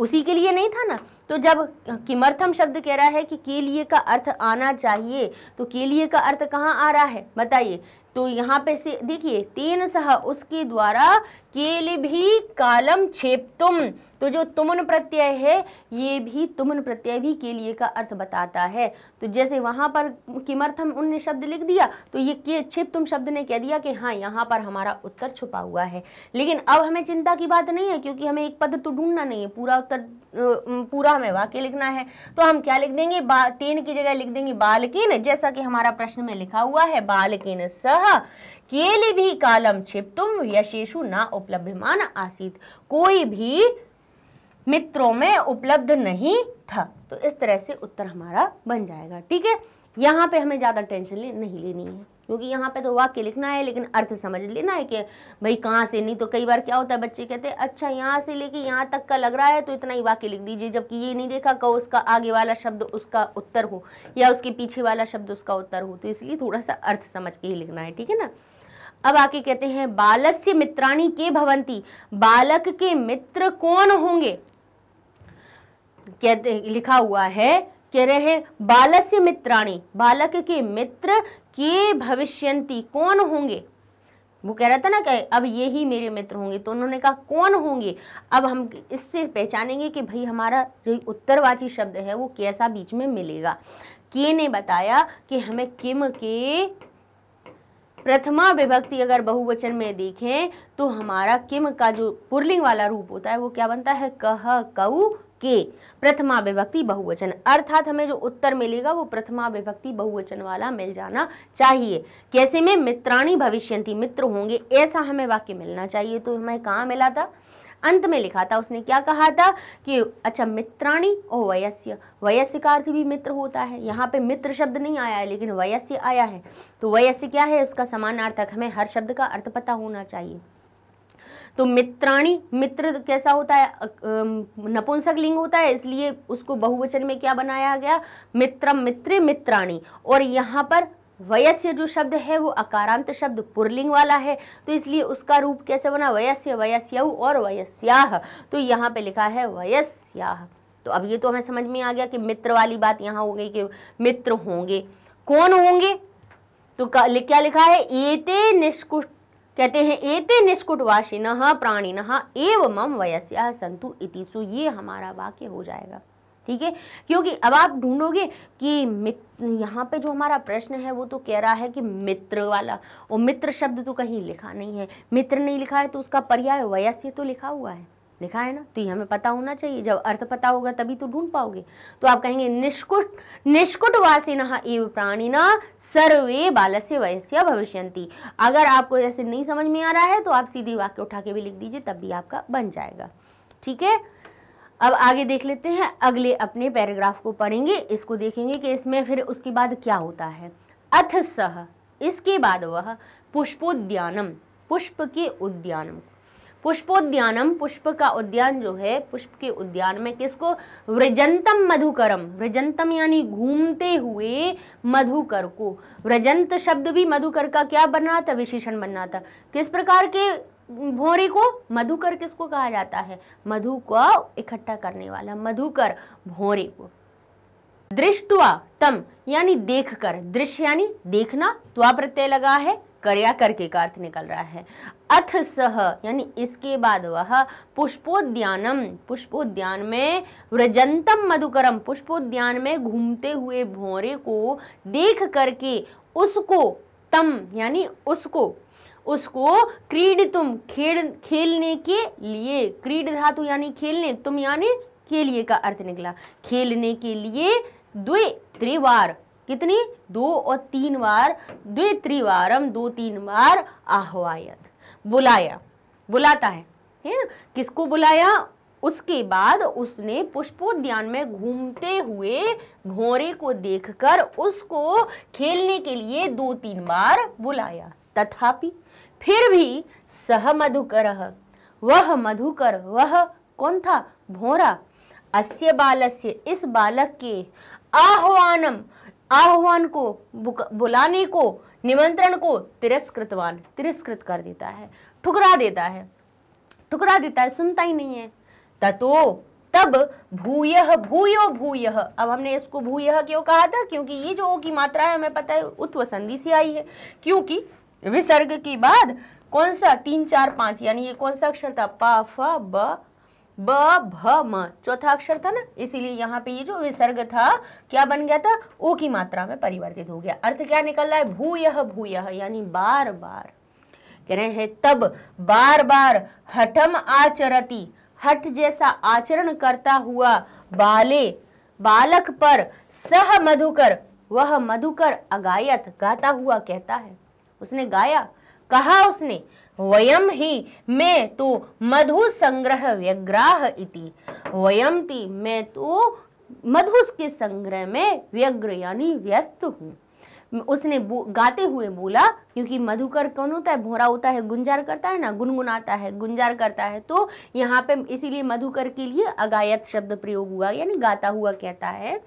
[SPEAKER 1] उसी के लिए नहीं था ना तो जब किमर्थम शब्द कह रहा है कि के लिए का अर्थ आना चाहिए तो के लिए का अर्थ कहाँ आ रहा है बताइए तो यहाँ पे से देखिए तेन सह उसके द्वारा केल भी कालम छेप तुम तो जो तुमन प्रत्यय है ये भी तुमन प्रत्यय भी के लिए का अर्थ बताता है तो जैसे वहाँ पर किमर्थम उनने शब्द लिख दिया तो ये के छिप तुम शब्द ने कह दिया कि हाँ यहाँ पर हमारा उत्तर छुपा हुआ है लेकिन अब हमें चिंता की बात नहीं है क्योंकि हमें एक पद तो ढूंढना नहीं है पूरा उत्तर पूरा हमें वाक्य लिखना है तो हम क्या लिख देंगे तीन की जगह लिख देंगे बालकिन जैसा कि हमारा प्रश्न में लिखा हुआ है बालकिन सह केले भी कालम छिप तुम यशेषु ना उपलब्धमान आसित कोई भी मित्रों में उपलब्ध नहीं था तो इस तरह से उत्तर हमारा बन जाएगा ठीक है यहाँ पे हमें ज़्यादा टेंशन नहीं लेनी है क्योंकि यहाँ पे तो वाक्य लिखना है लेकिन अर्थ समझ लेना है कि भाई कहाँ से नहीं तो कई बार क्या होता है बच्चे कहते हैं अच्छा यहाँ से लेके यहाँ तक का लग रहा है तो इतना ही वाक्य लिख दीजिए जबकि ये नहीं देखा कहो उसका आगे वाला शब्द उसका उत्तर हो या उसके पीछे वाला शब्द उसका उत्तर हो तो इसलिए थोड़ा सा अर्थ समझ के ही लिखना है ठीक है ना अब आके कहते हैं बालस्य मित्राणी के भवंती बालक के मित्र कौन होंगे कहते लिखा हुआ है कह रहे हैं बालस्य मित्राणी बालक के मित्र के भविष्यंति कौन होंगे वो कह रहा था ना कि अब ये ही मेरे मित्र होंगे तो उन्होंने कहा कौन होंगे अब हम इससे पहचानेंगे कि भाई हमारा जो उत्तरवाची शब्द है वो कैसा बीच में मिलेगा के ने बताया कि हमें किम के प्रथमा विभक्ति अगर बहुवचन में देखें तो हमारा किम का जो पुरलिंग वाला रूप होता है वो क्या बनता है कह कऊ के प्रथमा विभक्ति बहुवचन अर्थात हमें जो उत्तर मिलेगा वो प्रथमा विभक्ति बहुवचन वाला मिल जाना चाहिए कैसे में मित्राणी भविष्यंती मित्र होंगे ऐसा हमें वाक्य मिलना चाहिए तो हमें कहाँ मिला था अंत में लिखा था उसने क्या कहा था कि अच्छा मित्राणी और वयस्य वयस्य का अर्थ भी मित्र होता है यहाँ पे मित्र शब्द नहीं आया है लेकिन वयस्य आया है तो वयस्य क्या है उसका समानार्थक हमें हर शब्द का अर्थ पता होना चाहिए तो मित्राणी मित्र कैसा होता है नपुंसक लिंग होता है इसलिए उसको बहुवचन में क्या बनाया गया मित्रम मित्र मित्राणी और यहाँ पर वयस्य जो शब्द है वो अकारांत शब्द पुरलिंग वाला है तो इसलिए उसका रूप कैसे बना वयस्य वयस्यऊ और वयस्याह तो यहाँ पे लिखा है वयस्याह तो अब ये तो हमें समझ में आ गया कि मित्र वाली बात यहाँ हो गई कि मित्र होंगे कौन होंगे तो क्या लिखा है एते निष्कुष्ट कहते हैं एते निष्कुटवासिन प्राणिन एव मम वयस्या संतु इति सो ये हमारा वाक्य हो जाएगा ठीक है क्योंकि अब आप ढूंढोगे कि मित्र यहाँ पे जो हमारा प्रश्न है वो तो कह रहा है कि मित्र वाला और मित्र शब्द तो कहीं लिखा नहीं है मित्र नहीं लिखा है तो उसका पर्याय वयस्य तो लिखा हुआ है लिखा है ना तो ये हमें पता होना चाहिए जब अर्थ पता होगा तभी तो ढूंढ पाओगे तो आप कहेंगे निष्कुट निष्कुट वासिना एव प्राणिना सर्वे बालस्य वयस्य भविष्यंती अगर आपको ऐसे नहीं समझ में आ रहा है तो आप सीधे वाक्य उठा के भी लिख दीजिए तब भी आपका बन जाएगा ठीक है अब आगे देख लेते हैं अगले अपने पैराग्राफ को पढ़ेंगे इसको देखेंगे कि इसमें फिर उसके बाद क्या होता है अथ सह इसके बाद वह पुष्पोद्यानम पुष्प के उद्यानम पुष्पोद्यानम पुष्प का उद्यान जो है पुष्प के उद्यान में किसको व्रजंतम मधुकरम व्रजंतम यानी घूमते हुए मधुकर को व्रजंत शब्द भी मधुकर का क्या बनना था विशेषण बनना था किस प्रकार के भोरे को मधुकर किसको कहा जाता है मधु को इकट्ठा करने वाला मधुकर भोरे को दृष्टवा तम यानी देखकर दृश्य यानी देखना त्वा प्रत्यय लगा है करया करके का अर्थ निकल रहा है अथ सह यानी इसके बाद वह पुष्पोद्यानम पुष्पोद्यान में व्रजंतम मधुकरम पुष्पोद्यान में घूमते हुए भोरे को देख करके उसको तम यानी उसको उसको क्रीड तुम खेल खेलने के लिए क्रीड धातु यानी खेलने तुम यानी के लिए का अर्थ निकला खेलने के लिए द्वे त्रिवार कितनी दो और तीन बार द्वि त्रिवारम दो तीन बार आह्वायत बुलाया बुलाता है है ना किसको बुलाया उसके बाद उसने पुष्पोद्यान में घूमते हुए भौरे को देखकर उसको खेलने के लिए दो तीन बार बुलाया तथापि फिर भी सह मधुकर वह मधुकर वह कौन था भोरा अस्य बालस्य इस बालक के आह्वानम आह्वान को बुलाने को निमंत्रण को तिरस्कृतवान तिरस्कृत कर देता है ठुकरा देता है ठुकरा देता है सुनता ही नहीं है ततो तब भूय भूयो भूय अब हमने इसको भूय क्यों कहा था क्योंकि ये जो ओ की मात्रा है हमें पता है उत्व संधि से आई है क्योंकि विसर्ग के बाद कौन सा तीन चार पांच यानी ये कौन सा अक्षर था पा फ ब ब भ म चौथा अक्षर था ना इसीलिए यहाँ पे ये जो विसर्ग था क्या बन गया था ओ की मात्रा में परिवर्तित हो गया अर्थ क्या निकल रहा है भूयह भूयह यानी बार बार कह रहे हैं तब बार बार हठम आचरती हठ जैसा आचरण करता हुआ बाले बालक पर सह मधुकर वह मधुकर अगायत गाता हुआ कहता है उसने गाया कहा उसने वयम ही मैं तो मधु संग्रह व्यग्राह इति वयम ती मैं तो मधु के संग्रह में व्यग्र यानी व्यस्त हूँ उसने गाते हुए बोला क्योंकि मधुकर कौन होता है भोरा होता है गुंजार करता है ना गुनगुनाता है गुंजार करता है तो यहाँ पे इसीलिए मधुकर के लिए अगायत शब्द प्रयोग हुआ यानी गाता हुआ कहता है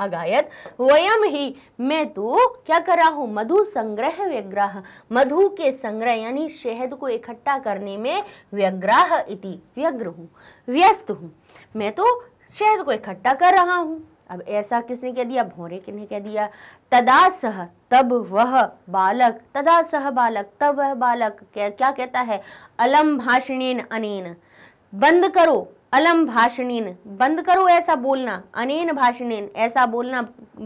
[SPEAKER 1] अगायत वयम ही मैं तो क्या कर रहा हूँ मधु संग्रह व्यग्रह मधु के संग्रह यानी शहद को इकट्ठा करने में व्यग्रह इति व्यग्र हूँ व्यस्त हूँ मैं तो शहद को इकट्ठा कर रहा हूँ अब ऐसा किसने कह दिया भोरे किसने कह दिया तदा सह तब वह बालक तदा सह बालक तब वह बालक क्या, क्या कहता है अलम भाषणेन अनेन बंद करो अलम भाषणीन बंद करो ऐसा बोलना अनेन भाषणीन ऐसा बोलना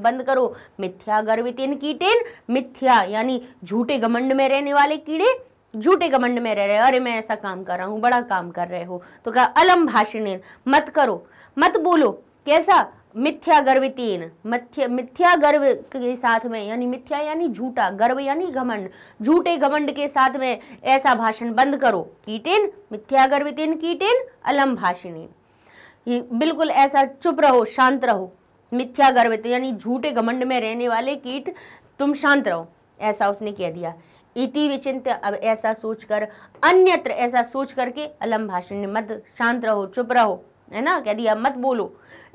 [SPEAKER 1] बंद करो मिथ्या गर्वितेन कीटेन मिथ्या यानी झूठे घमंड में रहने वाले कीड़े झूठे घमंड में रह रहे अरे मैं ऐसा काम कर रहा हूँ बड़ा काम कर रहे हो तो कहा अलम भाषणीन मत करो मत बोलो कैसा मिथ्या गर्वितीन मथ्य मिथ्या गर्व के साथ में यानी मिथ्या यानी झूठा गर्व यानी घमंड झूठे घमंड के साथ में ऐसा भाषण बंद करो कीटेन मिथ्या गर्वितीन कीटेन अलम भाषिनी बिल्कुल ऐसा चुप रहो शांत रहो मिथ्या गर्वित यानी झूठे घमंड में रहने वाले कीट तुम शांत रहो ऐसा उसने कह दिया इति विचिंत अब ऐसा सोचकर अन्यत्र ऐसा सोच करके अलम भाषण मत शांत रहो चुप रहो है ना कह दिया मत बोलो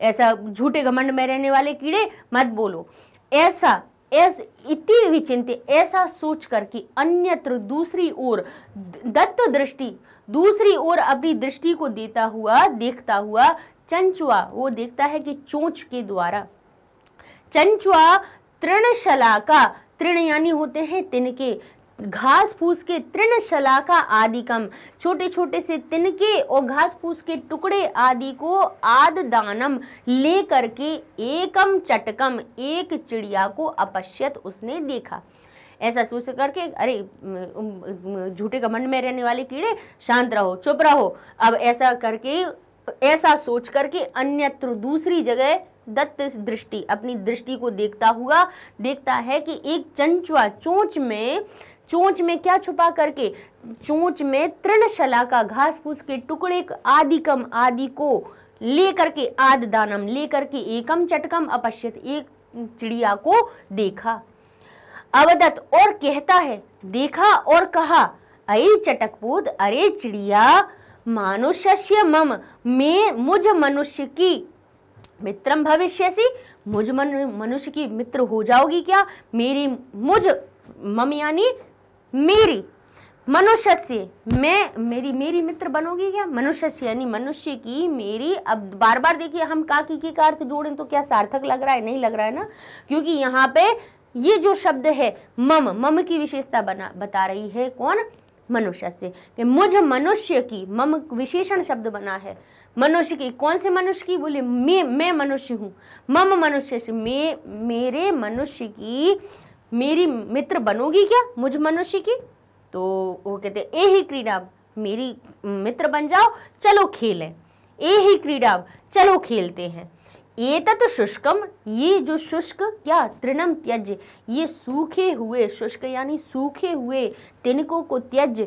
[SPEAKER 1] ऐसा झूठे घमंड में रहने वाले कीड़े मत बोलो ऐसा ऐस इति विचिंत ऐसा सोच कर कि अन्यत्र दूसरी ओर दत्त दृष्टि दूसरी ओर अपनी दृष्टि को देता हुआ देखता हुआ चंचुआ वो देखता है कि चोंच के द्वारा चंचुआ तृणशला का तृण यानी होते हैं तिनके घास फूस के तृण शलाका आदि कम छोटे छोटे से तिनके और घास फूस के टुकड़े आदि को आद दानम ले करके एकम चटकम एक चिड़िया को अपश्यत उसने देखा ऐसा सोच करके अरे झूठे घमंड में रहने वाले कीड़े शांत रहो चुप रहो अब ऐसा करके ऐसा सोच करके अन्यत्र दूसरी जगह दत्त दृष्टि अपनी दृष्टि को देखता हुआ देखता है कि एक चंचुआ चोंच में चोंच में क्या छुपा करके चोंच में तृणशला का घास फूस के टुकड़े आदि कम आदि को लेकर के आद दानम लेकर के एकम चटकम अपश्यत एक चिड़िया को देखा अवदत और कहता है देखा और कहा अरे चटकपूत अरे चिड़िया मानुष्य मम में मुझ मनुष्य की मित्रम भविष्य से मुझ मनुष्य की मित्र हो जाओगी क्या मेरी मुझ मम यानी मेरी मनुष्य से मैं मेरी मेरी मित्र बनोगी क्या मनुष्य से यानी मनुष्य की मेरी अब बार बार देखिए हम का की की का अर्थ जोड़ें तो क्या सार्थक लग रहा है नहीं लग रहा है ना क्योंकि यहाँ पे ये जो शब्द है मम मम की विशेषता बना बता रही है कौन मनुष्य से कि मुझ मनुष्य की मम विशेषण शब्द बना है मनुष्य की कौन से मनुष्य की बोले मैं मैं मनुष्य हूँ मम मनुष्य से मैं मेरे मनुष्य की मेरी मित्र बनोगी क्या मुझ मनुष्य की तो वो कहते ए ही क्रीडा मेरी मित्र बन जाओ चलो खेलें ए ही क्रीडा चलो खेलते हैं ये तत् शुष्कम ये जो शुष्क क्या तृणम त्यज ये सूखे हुए शुष्क यानी सूखे हुए तिनकों को त्यज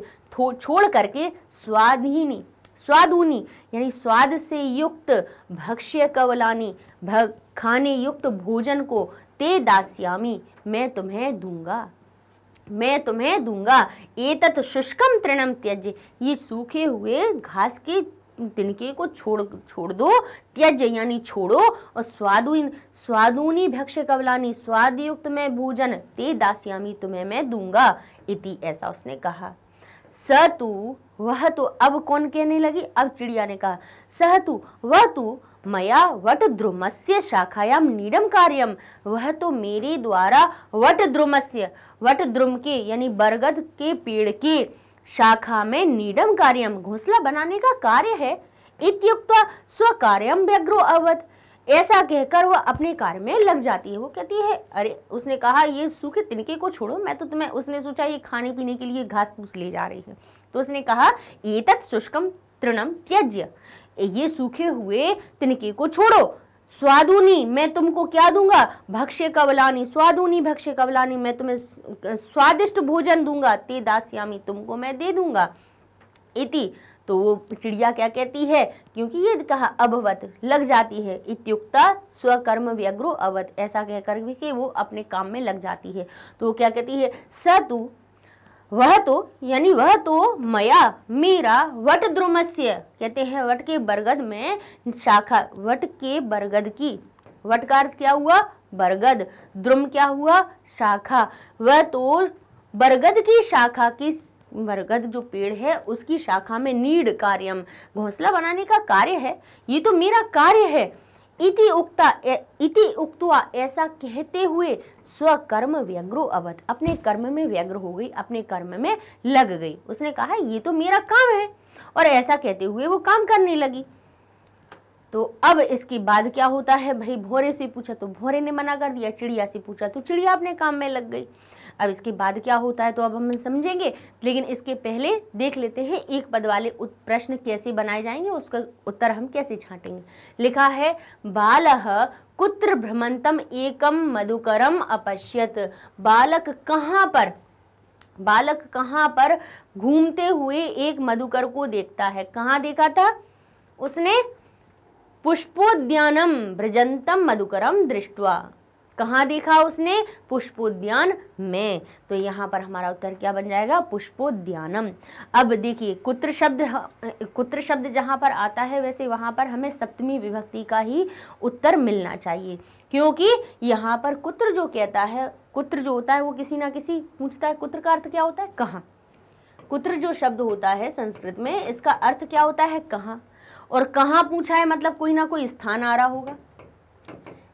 [SPEAKER 1] छोड़ करके स्वादहीनी स्वादूनी यानी स्वाद से युक्त भक्ष्य कवलानी भ खाने युक्त भोजन को ते दास्यामी मैं तुम्हें दूंगा मैं तुम्हें दूंगा तत् शुष्कम तृणम त्यज ये सूखे हुए घास के तिनके को छोड़ छोड़ दो त्यज यानी छोड़ो और स्वादुन स्वादुनी भक्ष कवलानी स्वादयुक्त में भोजन ते दास्यामी तुम्हें मैं दूंगा इति ऐसा उसने कहा स तू वह तो अब कौन कहने लगी अब चिड़िया ने कहा सह तू वह तू मया वट ध्रुमस्य शाखायाम नीडम कार्यम वह तो मेरे द्वारा वट ध्रुमस्य वट द्रुम के यानी बरगद के पेड़ की शाखा में नीडम कार्यम घोंसला बनाने का कार्य है इतुक्त स्व कार्यम व्यग्रो अवत ऐसा कहकर वह अपने कार्य में लग जाती है वो कहती है अरे उसने कहा ये सूखे तिनके को छोड़ो मैं तो तुम्हें उसने सोचा ये खाने पीने के लिए घास फूस ले जा रही है तो उसने कहा एतत् शुष्कम तृणम त्यज्य ये सूखे हुए तिनके को छोड़ो स्वादुनी मैं तुमको क्या दूंगा भक्ष्य कवलानी स्वादुनी भक्ष्य कवलानी मैं तुम्हें स्वादिष्ट भोजन दूंगा ते दास्यामी तुमको मैं दे दूंगा इति तो वो चिड़िया क्या कहती है क्योंकि ये कहा अभवत लग जाती है इत्युक्ता स्वकर्म व्यग्रो अवत ऐसा कहकर भी कि वो अपने काम में लग जाती है तो वो क्या कहती है स तू वह तो यानी वह तो मया मेरा वट द्रुमस्य कहते हैं वट के बरगद में शाखा वट के बरगद की वट का अर्थ क्या हुआ बरगद द्रुम क्या हुआ शाखा वह तो बरगद की शाखा की बरगद जो पेड़ है उसकी शाखा में नीड कार्यम घोंसला बनाने का कार्य है ये तो मेरा कार्य है इति उक्ता इति उक्तवा ऐसा कहते हुए स्वकर्म व्यग्रो अवत अपने कर्म में व्यग्र हो गई अपने कर्म में लग गई उसने कहा ये तो मेरा काम है और ऐसा कहते हुए वो काम करने लगी तो अब इसके बाद क्या होता है भाई भोरे से पूछा तो भोरे ने मना कर दिया चिड़िया से पूछा तो चिड़िया अपने काम में लग गई अब इसके बाद क्या होता है तो अब हम समझेंगे लेकिन इसके पहले देख लेते हैं एक पद वाले प्रश्न कैसे बनाए जाएंगे उसका उत्तर हम कैसे छाटेंगे लिखा है बाल कुत्र भ्रमंतम एकम मधुकरम अपश्यत बालक कहाँ पर बालक कहाँ पर घूमते हुए एक मधुकर को देखता है कहाँ देखा था उसने पुष्पोद्यानम भ्रजंतम मधुकरम दृष्टवा कहाँ देखा उसने पुष्पोद्यान में तो यहाँ पर हमारा उत्तर क्या बन जाएगा पुष्पोद्यानम अब देखिए कुत्र शब्द कुत्र शब्द जहाँ पर आता है वैसे वहाँ पर हमें सप्तमी विभक्ति का ही उत्तर मिलना चाहिए क्योंकि यहाँ पर कुत्र जो कहता है कुत्र जो होता है वो किसी ना किसी पूछता है कुत्र का अर्थ क्या होता है कहाँ कुत्र जो शब्द होता है संस्कृत में इसका अर्थ क्या होता है कहाँ और कहाँ पूछा है मतलब कोई ना कोई स्थान आ रहा होगा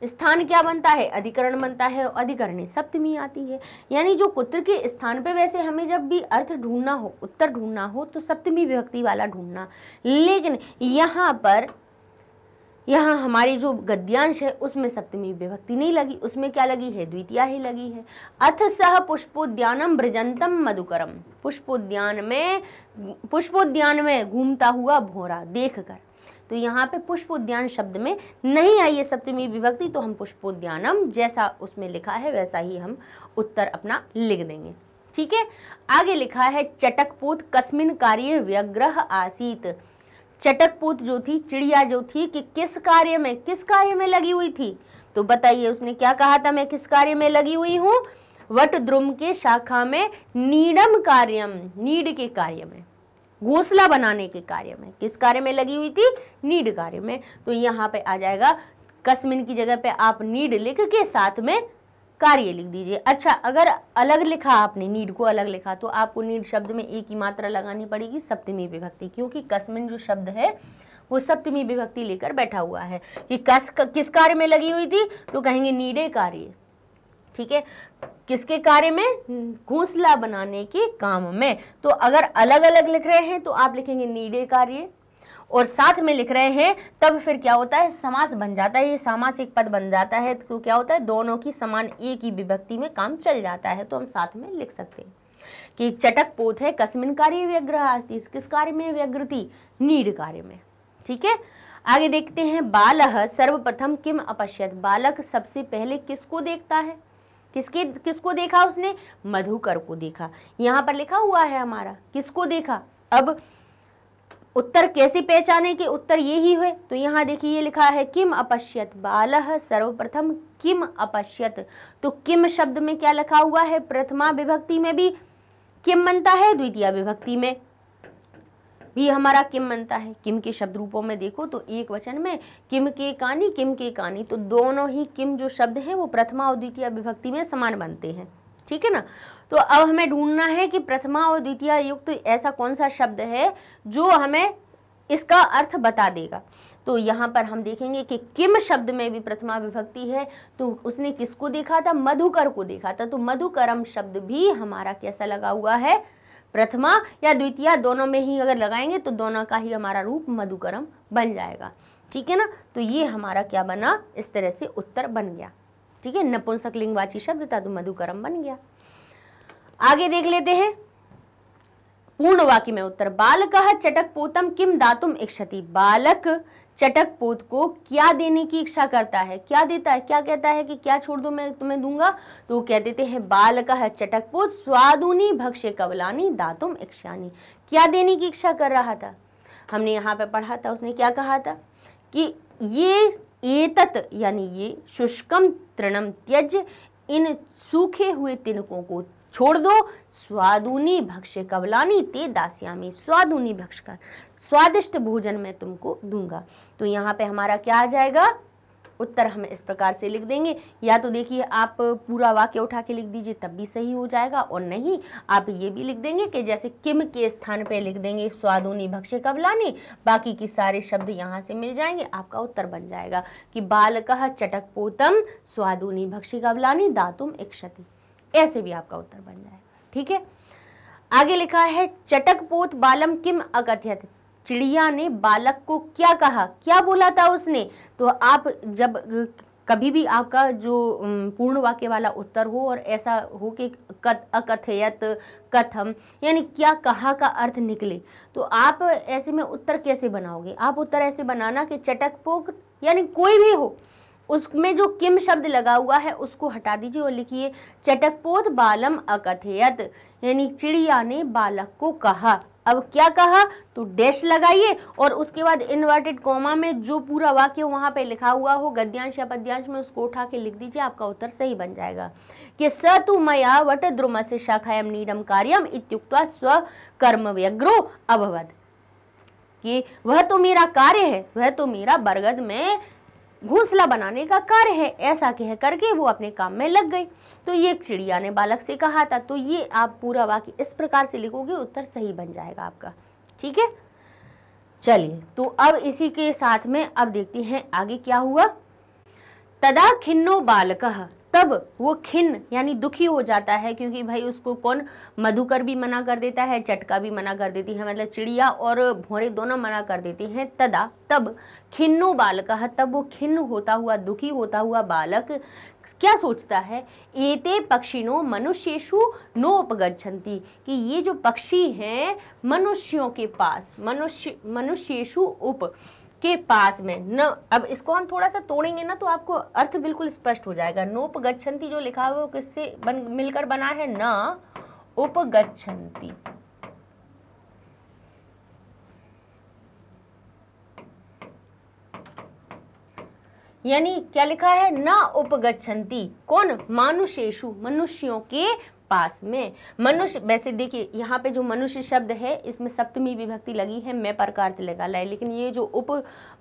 [SPEAKER 1] स्थान क्या बनता है अधिकरण बनता है अधिकरणी सप्तमी आती है यानी जो कुत्र के स्थान पे वैसे हमें जब भी अर्थ ढूंढना हो उत्तर ढूंढना हो तो सप्तमी विभक्ति वाला ढूंढना लेकिन यहाँ पर यहाँ हमारी जो गद्यांश है उसमें सप्तमी विभक्ति नहीं लगी उसमें क्या लगी है द्वितीया ही लगी है अथ सह पुष्पोद्यानम ब्रजंतम मधुकरम पुष्पोद्यान में पुष्पोद्यान में घूमता हुआ भोरा देख कर तो यहाँ पे पुष्प उद्यान शब्द में नहीं आई है सप्तमी विभक्ति तो हम पुष्पोद्यानम जैसा उसमें लिखा है वैसा ही हम उत्तर अपना लिख देंगे ठीक है आगे लिखा है चटकपूत कस्मिन कार्य व्यग्रह आसीत चटकपूत जो थी चिड़िया जो थी कि किस कार्य में किस कार्य में लगी हुई थी तो बताइए उसने क्या कहा था मैं किस कार्य में लगी हुई हूँ वट द्रुम के शाखा में नीडम कार्यम नीड के कार्य में घोंसला बनाने के कार्य में किस कार्य में लगी हुई थी नीड कार्य में तो यहाँ पे आ जाएगा कस्मिन की जगह पे आप नीड लिख के साथ में कार्य लिख दीजिए अच्छा अगर अलग लिखा आपने नीड को अलग लिखा तो आपको नीड शब्द में एक ही मात्रा लगानी पड़ेगी सप्तमी विभक्ति क्योंकि कस्मिन जो शब्द है वो सप्तमी विभक्ति लेकर बैठा हुआ है कि कस किस कार्य में लगी हुई थी तो कहेंगे नीडे कार्य ठीक है किसके कार्य में हम्म। घोंसला बनाने के काम में तो अगर अलग अलग लिख रहे हैं तो आप लिखेंगे नीडे कार्य और साथ में लिख रहे हैं तब फिर क्या होता है समास बन जाता है ये समास एक पद बन जाता है तो क्या होता है दोनों की समान एक ही विभक्ति में काम चल जाता है तो हम साथ में लिख सकते हैं कि चटक पोत है कस्मिन कार्य व्यग्रह अस्ती किस कार्य में व्यग्रति नीड कार्य में ठीक है आगे देखते हैं बालह सर्वप्रथम किम अपश्यत बालक सबसे पहले किसको देखता है किसके किसको देखा उसने मधुकर को देखा यहाँ पर लिखा हुआ है हमारा किसको देखा अब उत्तर कैसे पहचाने के उत्तर ये ही है तो यहाँ देखिए ये लिखा है किम अपश्यत बाल सर्वप्रथम किम अपश्यत तो किम शब्द में क्या लिखा हुआ है प्रथमा विभक्ति में भी किम बनता है द्वितीय विभक्ति में ये हमारा किम बनता है किम के शब्द रूपों में देखो तो एक वचन में किम के कानी किम के कानी तो दोनों ही किम जो शब्द हैं वो प्रथमा और द्वितीय विभक्ति में समान बनते हैं ठीक है ना तो अब हमें ढूंढना है कि प्रथमा और द्वितीय युक्त तो ऐसा कौन सा शब्द है जो हमें इसका अर्थ बता देगा तो यहाँ पर हम देखेंगे कि किम शब्द में भी प्रथमा विभक्ति है तो उसने किसको देखा था मधुकर को देखा था तो मधुकरम शब्द भी हमारा कैसा लगा हुआ है प्रथमा या द्वितीय दोनों में ही अगर लगाएंगे तो दोनों का ही हमारा रूप मधुकरम बन जाएगा ठीक है ना तो ये हमारा क्या बना इस तरह से उत्तर बन गया ठीक है नपुंसकलिंगवाची शब्द था तो मधुकरम बन गया आगे देख लेते हैं पूर्ण वाक्य में उत्तर बालक चटक पोतम किम दातुम इक्षति बालक चटक पोत को क्या देने की इच्छा करता है क्या देता है क्या कहता है कि क्या छोड़ दो मैं तुम्हें दूंगा तो वो कह देते हैं बाल का है चटक पोत स्वादुनी भक्ष्य कवलानी दातुम इच्छानी क्या देने की इच्छा कर रहा था हमने यहाँ पे पढ़ा था उसने क्या कहा था कि ये एतत यानी ये शुष्कम तृणम त्यज इन सूखे हुए तिनकों को छोड़ दो स्वादुनी भक्ष्य कवलानी ते दास्यामी स्वादुनी भक्ष स्वादिष्ट भोजन मैं तुमको दूंगा तो यहाँ पे हमारा क्या आ जाएगा उत्तर हम इस प्रकार से लिख देंगे या तो देखिए आप पूरा वाक्य उठा के लिख दीजिए तब भी सही हो जाएगा और नहीं आप ये भी लिख देंगे कि जैसे किम के स्थान पे लिख देंगे स्वादुनी भक्ष्य कबलानी बाकी के सारे शब्द यहाँ से मिल जाएंगे आपका उत्तर बन जाएगा कि बाल कह चटक पोतम स्वादुनी भक्ष्य कबलानी दातुम इक्षति ऐसे भी आपका उत्तर बन जाएगा ठीक है आगे लिखा है चटक पोत बालम किम अकथ्यत चिड़िया ने बालक को क्या कहा क्या बोला था उसने तो आप जब कभी भी आपका जो पूर्ण वाक्य वाला उत्तर हो और ऐसा हो कि कथ अकथयत कथम यानी क्या कहा का अर्थ निकले तो आप ऐसे में उत्तर कैसे बनाओगे आप उत्तर ऐसे बनाना कि चटक पोक यानी कोई भी हो उसमें जो किम शब्द लगा हुआ है उसको हटा दीजिए और लिखिए चटकपोत बालम अकथयत यानी चिड़िया ने बालक को कहा अब क्या कहा तो डैश लगाइए और उसके बाद इन्वर्टेड कॉमा में जो पूरा वाक्य वहां पे लिखा हुआ हो गद्यांश या पद्यांश में उसको उठा के लिख दीजिए आपका उत्तर सही बन जाएगा कि स तु मया वट द्रुम से शाखायम नीडम कार्यम इत्युक्ता स्व कर्म व्यग्रो अभवत कि वह तो मेरा कार्य है वह तो मेरा बरगद में घोंसला बनाने का कार्य है ऐसा कह करके वो अपने काम में लग गई तो ये चिड़िया ने बालक से कहा था तो ये आप पूरा वाक्य इस प्रकार से लिखोगे उत्तर सही बन जाएगा आपका ठीक है चलिए तो अब इसी के साथ में अब देखते हैं आगे क्या हुआ तदा खिन्नो बालक तब वो खिन यानी दुखी हो जाता है क्योंकि भाई उसको कौन मधुकर भी मना कर देता है चटका भी मना कर देती है मतलब चिड़िया और भोरे दोनों मना कर देती हैं तदा तब खिन्नो बालक तब वो खिन्न होता हुआ दुखी होता हुआ बालक क्या सोचता है एते पक्षिनो मनुष्येशु नो नोपगछन्ति कि ये जो पक्षी हैं मनुष्यों के पास मनुष्य मनुष्येशु उप के पास में न अब इसको हम थोड़ा सा तोड़ेंगे ना तो आपको अर्थ बिल्कुल स्पष्ट हो जाएगा नोप गच्छंती जो लिखा हुआ है वो किससे बन मिलकर बना है न उपगच्छन्ति यानी क्या लिखा है ना उपगछंती कौन मानुषेशु मनुष्यों के पास में मनुष्य वैसे देखिए यहाँ पे जो मनुष्य शब्द है इसमें सप्तमी विभक्ति लगी है मैं परकार्थ लगा लाए लेकिन ये जो उप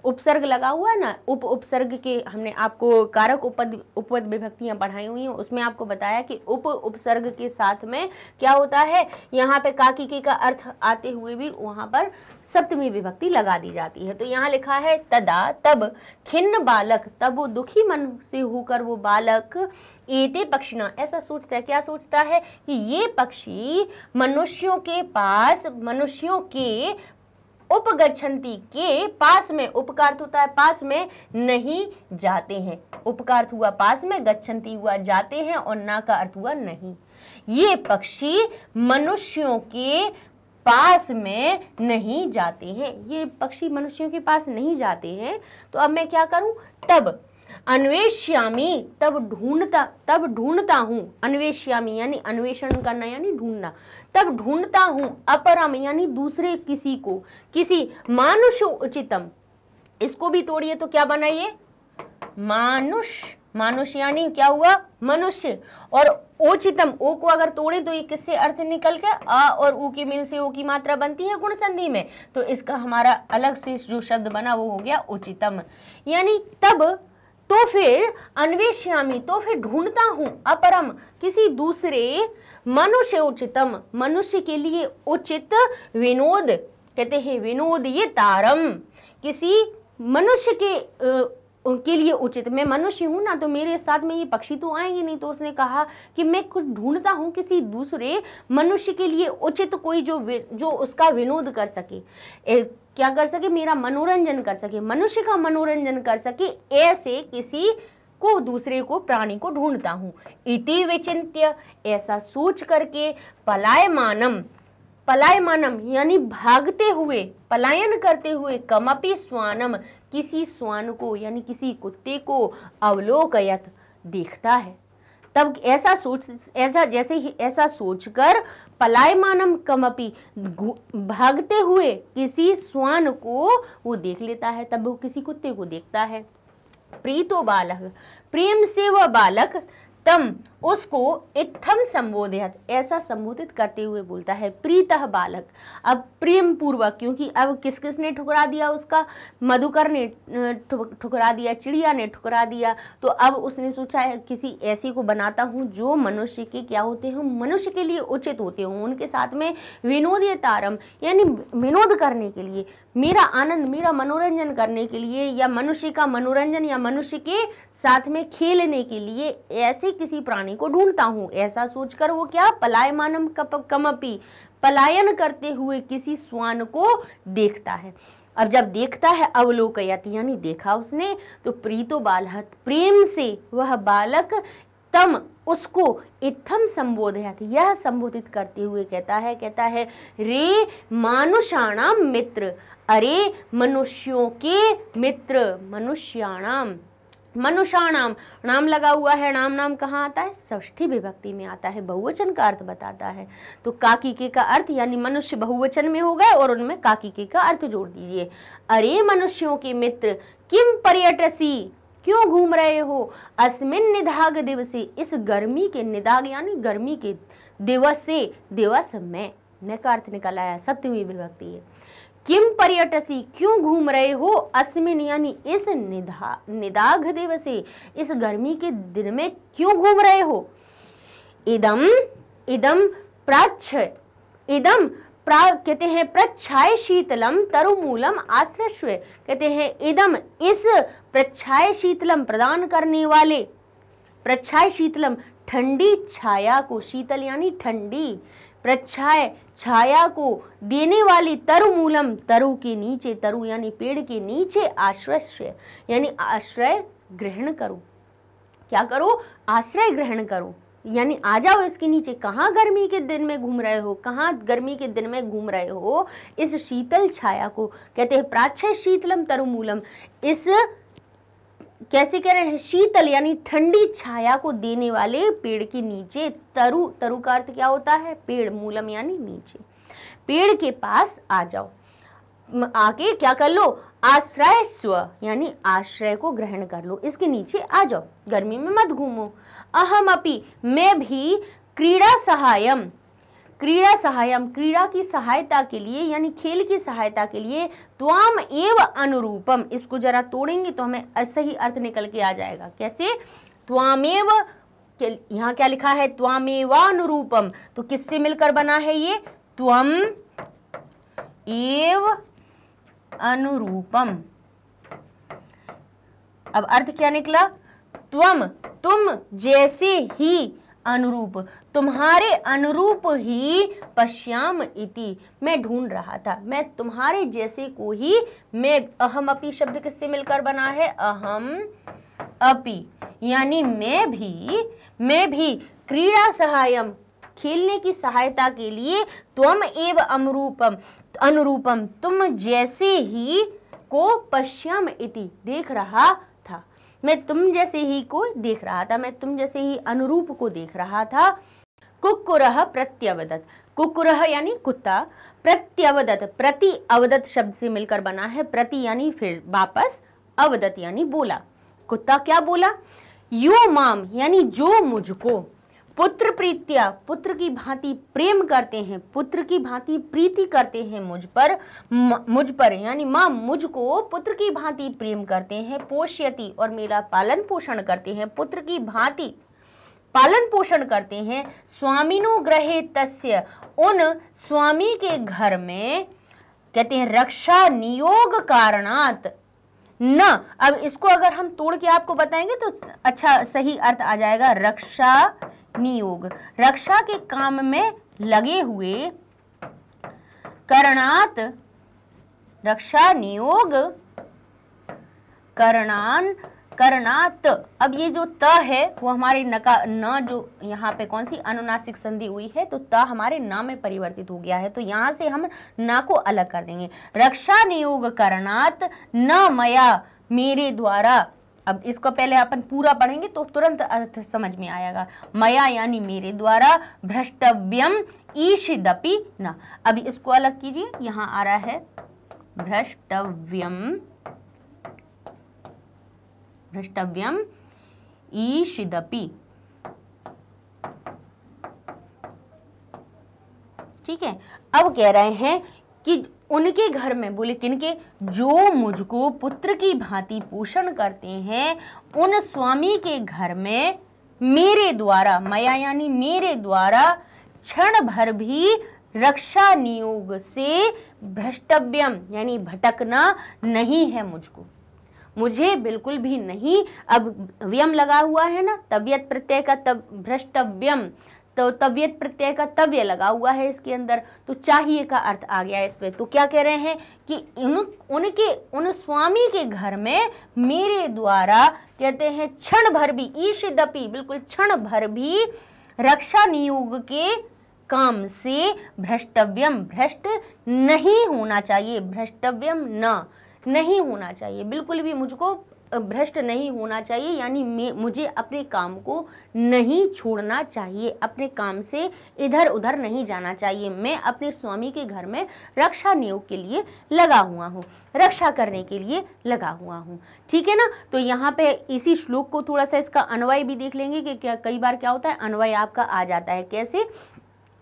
[SPEAKER 1] उपसर्ग लगा हुआ है ना उप उपसर्ग के हमने आपको कारक उपद उपद विभक्तियां पढ़ाई हुई हैं उसमें आपको बताया कि उप उपसर्ग के साथ में क्या होता है यहाँ पे काकी के का अर्थ आते हुए भी वहाँ पर सप्तमी विभक्ति लगा दी जाती है तो यहाँ लिखा है तदा तब खिन्न बालक तब दुखी मन से होकर वो बालक एते पक्षिना ऐसा सोचता है क्या सोचता है कि ये पक्षी मनुष्यों के पास मनुष्यों के उपगछन्ति के पास में उपकार्थ तो होता है पास में नहीं जाते हैं उपकार्थ तो हुआ पास में गच्छन्ति हुआ जाते हैं और ना का अर्थ हुआ नहीं ये पक्षी मनुष्यों के पास में नहीं जाते हैं ये पक्षी मनुष्यों के पास नहीं जाते हैं तो अब मैं क्या करूं तब अन्वेष्यामी तब ढूंढता तब ढूंढता हूं अन्वेष्यामी यानी अन्वेषण करना यानी ढूंढना तक ढूंढता हूं अपरम यानी दूसरे किसी को किसी मानुष उचितम इसको भी तोड़िए तो क्या बनाइए मानुष मानुष यानी क्या हुआ मनुष्य और ओचितम ओ को अगर तोड़े तो ये किससे अर्थ निकल के आ और ऊ के मिल से ओ की मात्रा बनती है गुण संधि में तो इसका हमारा अलग से जो शब्द बना वो हो गया उचितम यानी तब तो फिर अन्वेष्यामी तो फिर ढूंढता हूं अपरम किसी दूसरे मनुष्य उचितम मनुष्य के लिए उचित विनोद कहते हैं विनोद ये तारम किसी मनुष्य के उनके लिए उचित मैं मनुष्य हूं ना तो मेरे साथ में ये पक्षी तो आएंगे नहीं तो उसने कहा कि मैं कुछ ढूंढता हूँ किसी दूसरे मनुष्य के लिए उचित कोई जो जो उसका विनोद कर सके ए, क्या कर सके मेरा मनोरंजन कर सके मनुष्य का मनोरंजन कर सके ऐसे किसी को दूसरे को प्राणी को ढूंढता हूँ इति विचिंत्य ऐसा सोच करके पलायमानम पलायमानम यानी भागते हुए पलायन करते हुए कमपि स्वानम किसी स्वान को यानी किसी कुत्ते को अवलोकयत देखता है तब ऐसा सोच ऐसा जैसे ही ऐसा सोचकर पलायमानम कमपि भागते हुए किसी स्वान को वो देख लेता है तब वो किसी कुत्ते को देखता है प्रीतो बालक प्रेम से वह बालक तम उसको इत्थम संबोधित ऐसा संबोधित करते हुए बोलता है प्रीतः बालक अब प्रेम पूर्वक क्योंकि अब किस किस ने ठुकरा दिया उसका मधुकर ने ठुकरा दिया चिड़िया ने ठुकरा दिया तो अब उसने सोचा है किसी ऐसे को बनाता हूँ जो मनुष्य के क्या होते हों मनुष्य के लिए उचित होते हों उनके साथ में विनोदीय तारम यानी विनोद करने के लिए मेरा आनंद मेरा मनोरंजन करने के लिए या मनुष्य का मनोरंजन या मनुष्य के साथ में खेलने के लिए ऐसे किसी प्राणी पानी को ढूंढता हूँ ऐसा सोचकर वो क्या पलायमानम कमपी पलायन करते हुए किसी स्वान को देखता है अब जब देखता है अवलोकयत यानी देखा उसने तो प्रीतो बालहत प्रेम से वह बालक तम उसको इत्थम संबोधयत यह संबोधित करते हुए कहता है कहता है रे मानुषाणाम मित्र अरे मनुष्यों के मित्र मनुष्याणाम मनुषाणाम नाम लगा हुआ है नाम नाम कहाँ आता है ष्ठी विभक्ति में आता है बहुवचन का अर्थ बताता है तो काकिके का अर्थ यानी मनुष्य बहुवचन में हो गए और उनमें काकिके का अर्थ जोड़ दीजिए अरे मनुष्यों के मित्र किम पर्यटसी क्यों घूम रहे हो अस्मिन निदाग दिवसे इस गर्मी के निदाग यानी गर्मी के दिवस से दिवस में मैं का अर्थ निकल आया सप्तमी विभक्ति है किम पर्यटसी क्यों घूम रहे हो अस्मिन यानी इस निधा निदाघ दिवसे इस गर्मी के दिन में क्यों घूम रहे हो इदम इदम प्राच्छ इदम प्रा कहते हैं प्रच्छाय शीतलम तरुमूलम आश्रस्व कहते हैं इदम इस प्रच्छाय शीतलम प्रदान करने वाले प्रच्छाय शीतलम ठंडी छाया को शीतल यानी ठंडी प्रच्छाय छाया को देने वाली तरुमूलम तरु के नीचे तरु यानी पेड़ के नीचे आश्रय यानी आश्रय ग्रहण करो क्या करो आश्रय ग्रहण करो यानी आ जाओ इसके नीचे कहाँ गर्मी के दिन में घूम रहे हो कहाँ गर्मी के दिन में घूम रहे हो इस शीतल छाया को कहते हैं प्राच्य शीतलम तरुमूलम इस कैसे कह रहे हैं शीतल यानी ठंडी छाया को देने वाले पेड़ के नीचे तरु तरु का अर्थ क्या होता है पेड़ मूलम यानी नीचे पेड़ के पास आ जाओ आके क्या कर लो आश्रय स्व यानी आश्रय को ग्रहण कर लो इसके नीचे आ जाओ गर्मी में मत घूमो अहम अपी मैं भी क्रीड़ा सहायम क्रीड़ा सहायम क्रीड़ा की सहायता के लिए यानी खेल की सहायता के लिए त्वाम एव अनुरूपम इसको जरा तोड़ेंगे तो हमें सही अर्थ निकल के आ जाएगा कैसे त्वामेव यहाँ क्या लिखा है त्वामेवानुरूपम तो किससे मिलकर बना है ये त्वम एव अनुरूपम अब अर्थ क्या निकला त्वम तुम जैसे ही अनुरूप तुम्हारे अनुरूप ही पश्याम इति मैं ढूंढ रहा था मैं तुम्हारे जैसे को ही मैं अहम अपी शब्द किससे मिलकर बना है अहम अपी यानी मैं भी मैं भी क्रीड़ा सहायम खेलने की सहायता के लिए तुम एव अमरूपम अनुरूपम तुम जैसे ही को पश्यम इति देख रहा मैं तुम जैसे ही को देख रहा था मैं तुम जैसे ही अनुरूप को देख रहा था कुकुरह प्रत्यवदत कुकुरह यानी कुत्ता प्रत्यवदत प्रति अवदत शब्द से मिलकर बना है प्रति यानी फिर वापस अवदत यानी बोला कुत्ता क्या बोला यो माम यानी जो मुझको पुत्र प्रीत्या पुत्र की भांति प्रेम करते हैं पुत्र की भांति प्रीति करते हैं मुझ पर मुझ पर यानी माँ मुझको पुत्र की भांति प्रेम करते हैं पोष्यति और मेरा पालन पोषण करते हैं पुत्र की भांति पालन पोषण करते हैं स्वामिनो ग्रहे तस्य उन स्वामी के घर में कहते हैं रक्षा नियोग कारणात न अब इसको अगर हम तोड़ के आपको बताएंगे तो अच्छा सही अर्थ आ जाएगा रक्षा नियोग रक्षा के काम में लगे हुए करणात रक्षा नियोग करणान करणात अब ये जो त है वो हमारे नका न जो यहाँ पे कौन सी अनुनासिक संधि हुई है तो त हमारे न में परिवर्तित हो गया है तो यहाँ से हम न को अलग कर देंगे रक्षा नियोग करणात न मया मेरे द्वारा अब इसको पहले अपन पूरा पढ़ेंगे तो तुरंत अर्थ समझ में आएगा मया यानी मेरे द्वारा भ्रष्टव्यम ईशिदपि न अब इसको अलग कीजिए यहाँ आ रहा है भ्रष्टव्यम भ्रष्टव्यम ईशिदपि ठीक है अब कह रहे हैं कि उनके घर में बोले किनके जो मुझको पुत्र की भांति पोषण करते हैं उन स्वामी के घर में मेरे द्वारा मया यानी मेरे द्वारा क्षण भर भी रक्षा नियोग से भ्रष्टव्यम यानी भटकना नहीं है मुझको मुझे बिल्कुल भी नहीं अब व्यम लगा हुआ है ना तबियत प्रत्यय का तब भ्रष्टव्यम तो तबियत प्रत्यय का तव्य लगा हुआ है इसके अंदर तो चाहिए का अर्थ आ गया है इसमें तो क्या कह रहे हैं कि उनके उन स्वामी के घर में मेरे द्वारा कहते हैं क्षण भर भी ईशदपि बिल्कुल क्षण भर भी रक्षा नियोग के काम से भ्रष्टव्यम भ्रष्ट नहीं होना चाहिए भ्रष्टव्यम न नहीं होना चाहिए बिल्कुल भी मुझको भ्रष्ट नहीं होना चाहिए यानी मुझे अपने काम को नहीं छोड़ना चाहिए अपने काम से इधर उधर नहीं जाना चाहिए मैं अपने स्वामी के घर में रक्षा नियोग के लिए लगा हुआ हूँ रक्षा करने के लिए लगा हुआ हूँ ठीक है ना तो यहाँ पे इसी श्लोक को थोड़ा सा इसका अन्वय भी देख लेंगे कि क्या कई बार क्या होता है अन्वय आपका आ जाता है कैसे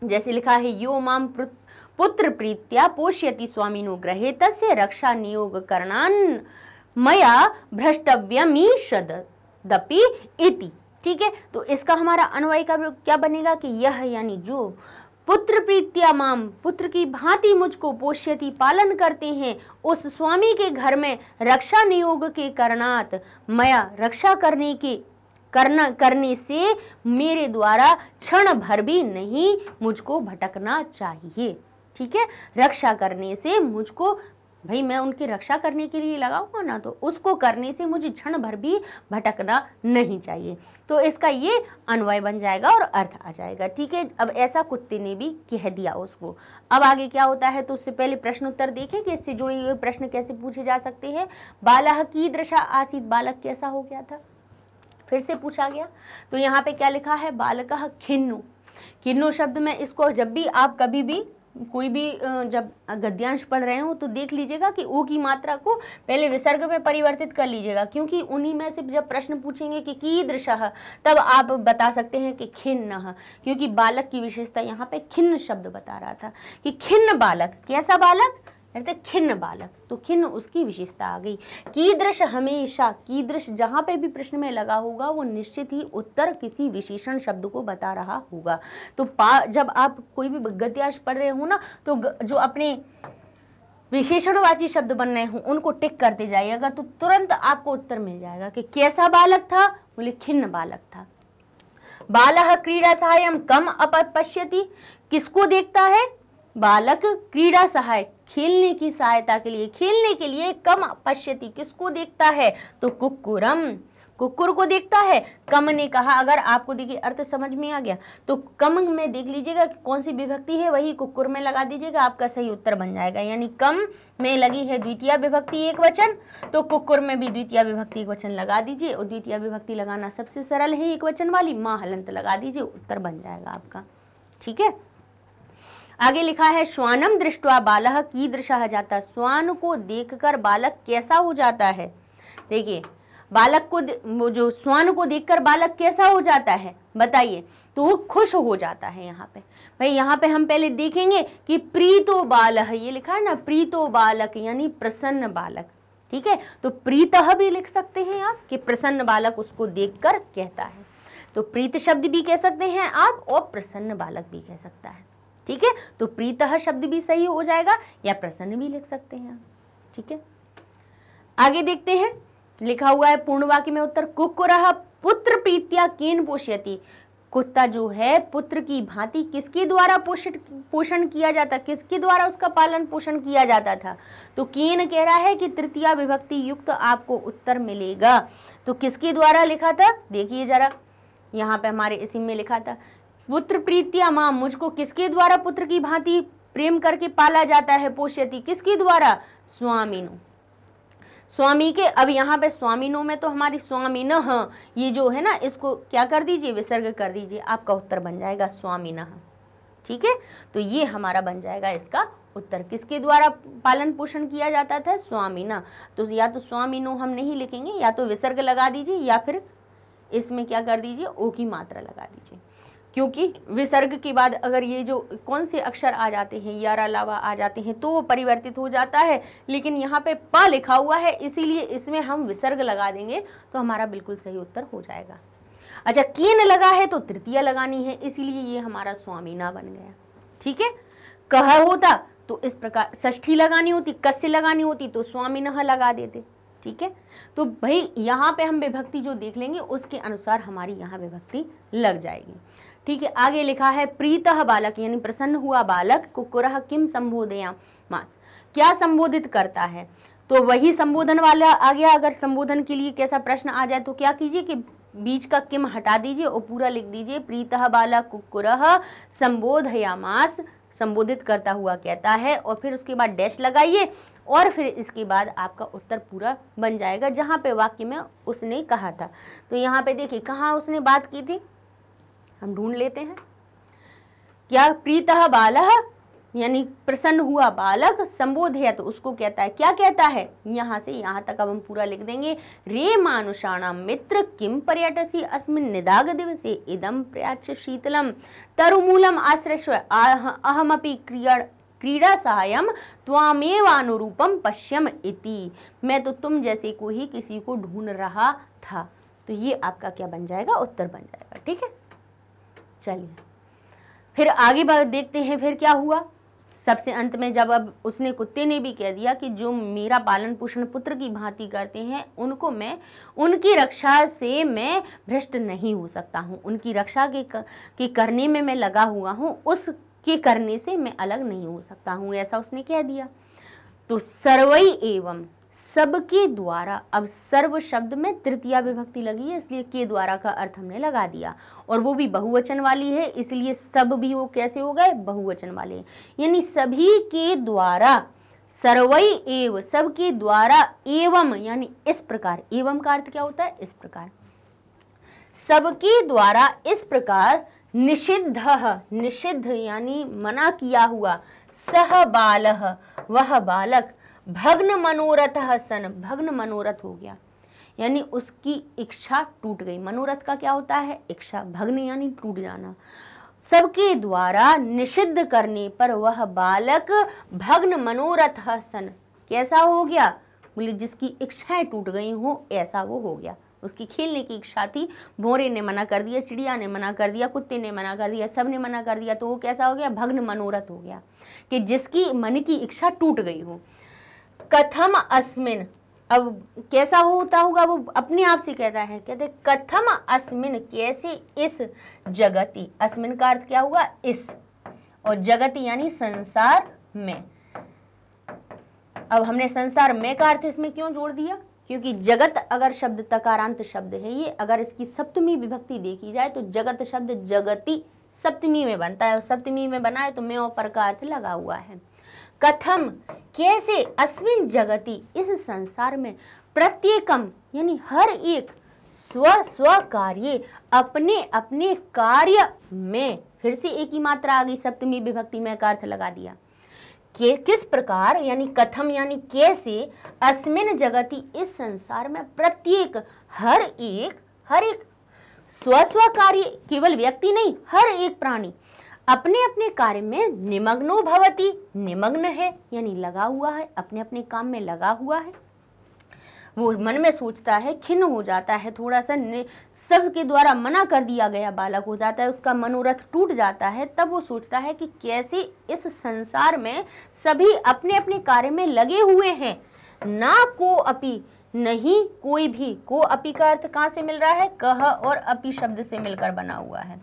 [SPEAKER 1] जैसे लिखा है यो माम पुत्र प्रीत्या पोष्यति स्वामी ग्रहे तस्य रक्षा नियोग करणान मया भ्रष्टव्यमीषदपि इति ठीक है तो इसका हमारा अन्वय का क्या बनेगा कि यह यानी जो पुत्र प्रीत्या माम पुत्र की भांति मुझको पोष्यति पालन करते हैं उस स्वामी के घर में रक्षा नियोग के करणात मया रक्षा करने के करना करने से मेरे द्वारा क्षण भर भी नहीं मुझको भटकना चाहिए ठीक है रक्षा करने से मुझको भाई मैं उनकी रक्षा करने के लिए लगाऊंगा ना तो उसको करने से मुझे क्षण भर भी भटकना नहीं चाहिए तो इसका ये अन्वय बन जाएगा और अर्थ आ जाएगा ठीक है अब ऐसा कुत्ते ने भी कह दिया उसको अब आगे क्या होता है तो उससे पहले प्रश्न उत्तर देखें कि इससे जुड़े हुए प्रश्न कैसे पूछे जा सकते हैं बालह की दृशा आसित बालक कैसा हो गया था फिर से पूछा गया तो यहाँ पे क्या लिखा है बालक खिन्नु किन्नु शब्द में इसको जब भी आप कभी भी कोई भी जब गद्यांश पढ़ रहे हो तो देख लीजिएगा कि ओ की मात्रा को पहले विसर्ग में परिवर्तित कर लीजिएगा क्योंकि उन्हीं में से जब प्रश्न पूछेंगे कि कीदृश तब आप बता सकते हैं कि खिन्न क्योंकि बालक की विशेषता यहाँ पे खिन्न शब्द बता रहा था कि खिन्न बालक कैसा बालक कहते खिन्न बालक तो खिन्न उसकी विशेषता आ गई कीदृश हमेशा कीदृश जहाँ पे भी प्रश्न में लगा होगा वो निश्चित ही उत्तर किसी विशेषण शब्द को बता रहा होगा तो पा जब आप कोई भी गद्यांश पढ़ रहे हो ना तो जो अपने विशेषणवाची शब्द बन रहे हो उनको टिक करते जाइएगा तो तुरंत आपको उत्तर मिल जाएगा कि कैसा बालक था बोले खिन्न बालक था बाल क्रीड़ा सहाय कम अपश्यति किसको देखता है बालक क्रीड़ा सहाय खेलने की सहायता के लिए खेलने के लिए कम पश्यति किसको देखता है तो कुकुरम कुकुर को देखता है कम ने कहा अगर आपको देखिए अर्थ समझ में आ गया तो कम में देख लीजिएगा कि कौन सी विभक्ति है वही कुकुर में लगा दीजिएगा आपका सही उत्तर बन जाएगा यानी कम में लगी है द्वितीय विभक्ति एक वचन तो कुकुर में भी द्वितीय विभक्ति एक वचन लगा दीजिए और द्वितीय विभक्ति लगाना सबसे सरल है एक वचन वाली माँ हलंत लगा दीजिए उत्तर बन जाएगा आपका ठीक है आगे लिखा है श्वानम दृष्टवा बालह की दृशा जाता श्वान को देखकर बालक कैसा हो जाता है देखिए बालक को जो स्वान को देखकर बालक कैसा हो जाता है बताइए तो वो खुश हो जाता है यहाँ पे भाई यहाँ पे हम पहले देखेंगे कि प्रीतो बालह ये लिखा है ना प्रीतो बालक यानी प्रसन्न बालक ठीक है तो प्रीत भी लिख सकते हैं आप कि प्रसन्न बालक उसको देखकर कहता है तो प्रीत शब्द भी कह सकते हैं आप और प्रसन्न बालक भी कह सकता है ठीक है तो प्रीतः शब्द भी सही हो जाएगा या प्रसन्न भी लिख सकते हैं ठीक है आगे देखते हैं लिखा हुआ है पूर्ण वाक्य में उत्तर कुकुर पुत्र प्रीत्या केन पोष्यति कुत्ता जो है पुत्र की भांति किसके द्वारा पोषित पोषण किया जाता किसके द्वारा उसका पालन पोषण किया जाता था तो केन कह रहा है कि तृतीय विभक्ति युक्त तो आपको उत्तर मिलेगा तो किसके द्वारा लिखा था देखिए जरा यहाँ पे हमारे इसी में लिखा था पुत्र प्रीतिया माम मुझको किसके द्वारा पुत्र की भांति प्रेम करके पाला जाता है पोष्यति किसके द्वारा स्वामिनो स्वामी के अब यहाँ पे स्वामिनो में तो हमारी स्वामी न हाँ, ये जो है ना इसको क्या कर दीजिए विसर्ग कर दीजिए आपका उत्तर बन जाएगा स्वामी न ठीक है तो ये हमारा बन जाएगा इसका उत्तर किसके द्वारा पालन पोषण किया जाता था न तो या तो स्वामिनो हम नहीं लिखेंगे या तो विसर्ग लगा दीजिए या फिर इसमें क्या कर दीजिए ओ की मात्रा लगा दीजिए क्योंकि विसर्ग के बाद अगर ये जो कौन से अक्षर आ जाते हैं यारा लावा आ जाते हैं तो वो परिवर्तित हो जाता है लेकिन यहाँ पे प लिखा हुआ है इसीलिए इसमें हम विसर्ग लगा देंगे तो हमारा बिल्कुल सही उत्तर हो जाएगा अच्छा केन लगा है तो तृतीय लगानी है इसीलिए ये हमारा स्वामी ना बन गया ठीक है कह होता तो इस प्रकार ष्ठी लगानी होती कस्य लगानी होती तो स्वामी न लगा देते ठीक है तो भाई यहाँ पे हम विभक्ति जो देख लेंगे उसके अनुसार हमारी यहाँ विभक्ति लग जाएगी ठीक है आगे लिखा है प्रीत बालक यानी प्रसन्न हुआ बालक कुकुरह किम संबोधया मास क्या संबोधित करता है तो वही संबोधन वाला आ गया अगर संबोधन के लिए कैसा प्रश्न आ जाए तो क्या कीजिए कि बीच का किम हटा दीजिए और पूरा लिख दीजिए प्रीत बालक कुकुरह संबोधया मास संबोधित करता हुआ कहता है और फिर उसके बाद डैश लगाइए और फिर इसके बाद आपका उत्तर पूरा बन जाएगा जहाँ पे वाक्य में उसने कहा था तो यहाँ पे देखिए कहाँ उसने बात की थी हम ढूंढ लेते हैं क्या प्रीत बाल यानी प्रसन्न हुआ बालक है तो उसको कहता है क्या कहता है यहाँ से यहाँ तक अब हम पूरा लिख देंगे रे मानुषाणाम मित्र किम पर्यटसी अस्मिन निदाग दिवसे इदम प्रयाच शीतलम तरुमूलम अहम अपनी क्रिया क्रीड़ा सहायम त्वामेवानुरूपम पश्यम इति मैं तो तुम जैसे को ही किसी को ढूंढ रहा था तो ये आपका क्या बन जाएगा उत्तर बन जाएगा ठीक है चलिए फिर आगे बात देखते हैं फिर क्या हुआ सबसे अंत में जब अब उसने कुत्ते ने भी कह दिया कि जो मेरा पालन पोषण पुत्र की भांति करते हैं उनको मैं उनकी रक्षा से मैं भ्रष्ट नहीं हो सकता हूँ उनकी रक्षा के, के करने में मैं लगा हुआ हूँ उसके करने से मैं अलग नहीं हो सकता हूँ ऐसा उसने कह दिया तो सर्वई एवं सबके द्वारा अब सर्व शब्द में तृतीया विभक्ति लगी है इसलिए के द्वारा का अर्थ हमने लगा दिया और वो भी बहुवचन वाली है इसलिए सब भी वो कैसे हो गए बहुवचन वाले यानी सभी के द्वारा सर्वई एव सबके द्वारा एवं यानी इस प्रकार एवं का अर्थ क्या होता है इस प्रकार सबके द्वारा इस प्रकार निषिद्ध निषिद्ध यानी मना किया हुआ सह बाल वह बालक भग्न मनोरथ सन भग्न मनोरथ हो गया यानी उसकी इच्छा टूट गई मनोरथ का क्या होता है इच्छा भग्न यानी टूट जाना सबके द्वारा निषिद्ध करने पर वह बालक भग्न मनोरथ सन कैसा हो गया बोले जिसकी इच्छाएं टूट गई हो ऐसा वो हो गया उसकी खेलने की इच्छा थी भोरे ने मना कर दिया चिड़िया ने मना कर दिया कुत्ते ने मना कर दिया सब ने मना कर दिया तो वो कैसा हो गया भग्न मनोरथ हो गया कि जिसकी मन की इच्छा टूट गई हो कथम अस्मिन अब कैसा होता होगा वो अपने आप से कह रहा है कहते कथम अस्मिन कैसे इस जगति अस्मिन का अर्थ क्या हुआ इस और जगति यानी संसार में अब हमने संसार में का अर्थ इसमें क्यों जोड़ दिया क्योंकि जगत अगर शब्द तकारांत शब्द है ये अगर इसकी सप्तमी विभक्ति देखी जाए तो जगत शब्द जगति सप्तमी में बनता है और सप्तमी में बना है तो मैं और पर का अर्थ लगा हुआ है कथम कैसे अस्विन जगति इस संसार में प्रत्येकम यानी हर एक स्व स्व कार्य अपने अपने कार्य में फिर से एक ही मात्रा आ गई सप्तमी विभक्ति में का अर्थ लगा दिया के किस प्रकार यानी कथम यानी कैसे अस्मिन जगति इस संसार में प्रत्येक हर एक हर एक स्व स्व कार्य केवल व्यक्ति नहीं हर एक प्राणी अपने अपने कार्य में निमग्नो भवती निमग्न है यानी लगा हुआ है अपने अपने काम में लगा हुआ है वो मन में सोचता है खिन्न हो जाता है थोड़ा सा सब के द्वारा मना कर दिया गया बालक हो जाता है उसका मनोरथ टूट जाता है तब वो सोचता है कि कैसे इस संसार में सभी अपने अपने कार्य में लगे हुए हैं ना को अपी नहीं कोई भी को अपी का अर्थ कहाँ से मिल रहा है कह और अपी शब्द से मिलकर बना हुआ है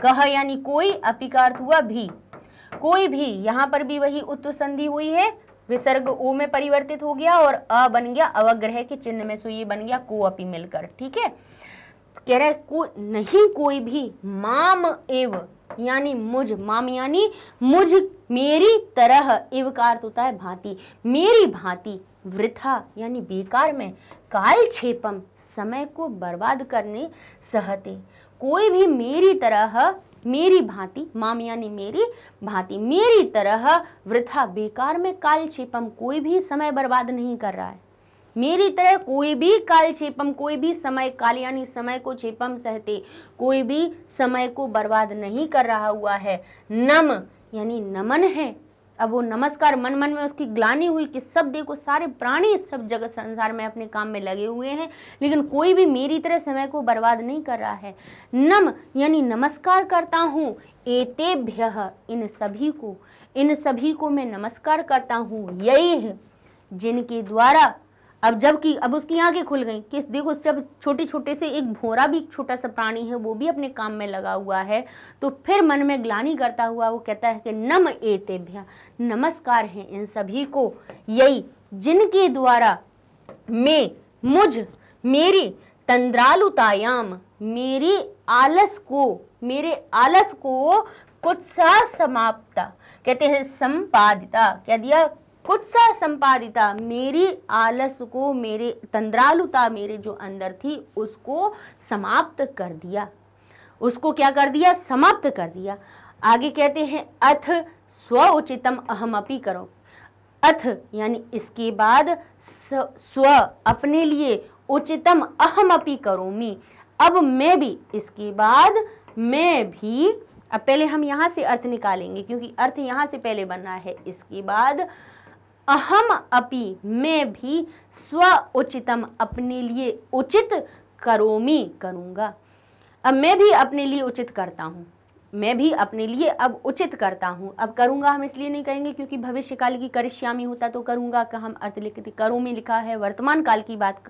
[SPEAKER 1] कह यानी कोई अपिकार्थ हुआ भी कोई भी यहाँ पर भी वही उत्तर संधि हुई है विसर्ग ओ में परिवर्तित हो गया और अ बन गया अवग्रह के चिन्ह में सुई बन गया को अपी मिलकर ठीक है कह रहे को नहीं कोई भी माम एव यानी मुझ माम यानी मुझ मेरी तरह इव का अर्थ होता है भांति मेरी भांति वृथा यानी बेकार में काल क्षेपम समय को बर्बाद करने सहते कोई भी मेरी तरह मेरी भांति माम यानी मेरी भांति मेरी तरह वृथा बेकार में काल क्षेपम कोई भी समय बर्बाद नहीं कर रहा है मेरी तरह कोई भी काल क्षेपम कोई भी समय काल यानी समय को क्षेपम सहते कोई भी समय को बर्बाद नहीं कर रहा हुआ है नम यानी नमन है अब वो नमस्कार मन मन में उसकी ग्लानी हुई कि सब देखो सारे प्राणी सब जगत संसार में अपने काम में लगे हुए हैं लेकिन कोई भी मेरी तरह समय को बर्बाद नहीं कर रहा है नम यानी नमस्कार करता हूँ एतेभ्य इन सभी को इन सभी को मैं नमस्कार करता हूँ यही जिनके द्वारा अब जबकि अब उसकी आंखें खुल गई कि देखो जब छोटे छोटे से एक भोरा भी छोटा सा प्राणी है वो भी अपने काम में लगा हुआ है तो फिर मन में ग्लानी करता हुआ वो कहता है कि नम ए तेभ्य नमस्कार है इन सभी को यही जिनके द्वारा मैं मुझ मेरी तंद्रालुतायाम मेरी आलस को मेरे आलस को कुत्सा समाप्ता कहते हैं संपादिता कह दिया खुद संपादिता मेरी आलस को मेरे तंद्रालुता मेरे जो अंदर थी उसको समाप्त कर दिया उसको क्या कर दिया समाप्त कर दिया आगे कहते हैं अथ स्व उचितम अहम अपी करो अथ यानी इसके बाद स्व अपने लिए उचितम अहम अपी करो मी अब मैं भी इसके बाद मैं भी अब पहले हम यहाँ से अर्थ निकालेंगे क्योंकि अर्थ यहाँ से पहले बनना है इसके बाद अहम अपि मैं भी स्व उचितम अपने लिए उचित करोमी करूँगा अब मैं भी अपने लिए उचित करता हूँ मैं भी अपने लिए अब उचित करता हूँ अब करूँगा हम इसलिए नहीं कहेंगे क्योंकि भविष्य काल की करिश्यामी होता तो करूँगा कि हम अर्थ लिखते करो में लिखा है वर्तमान काल की बात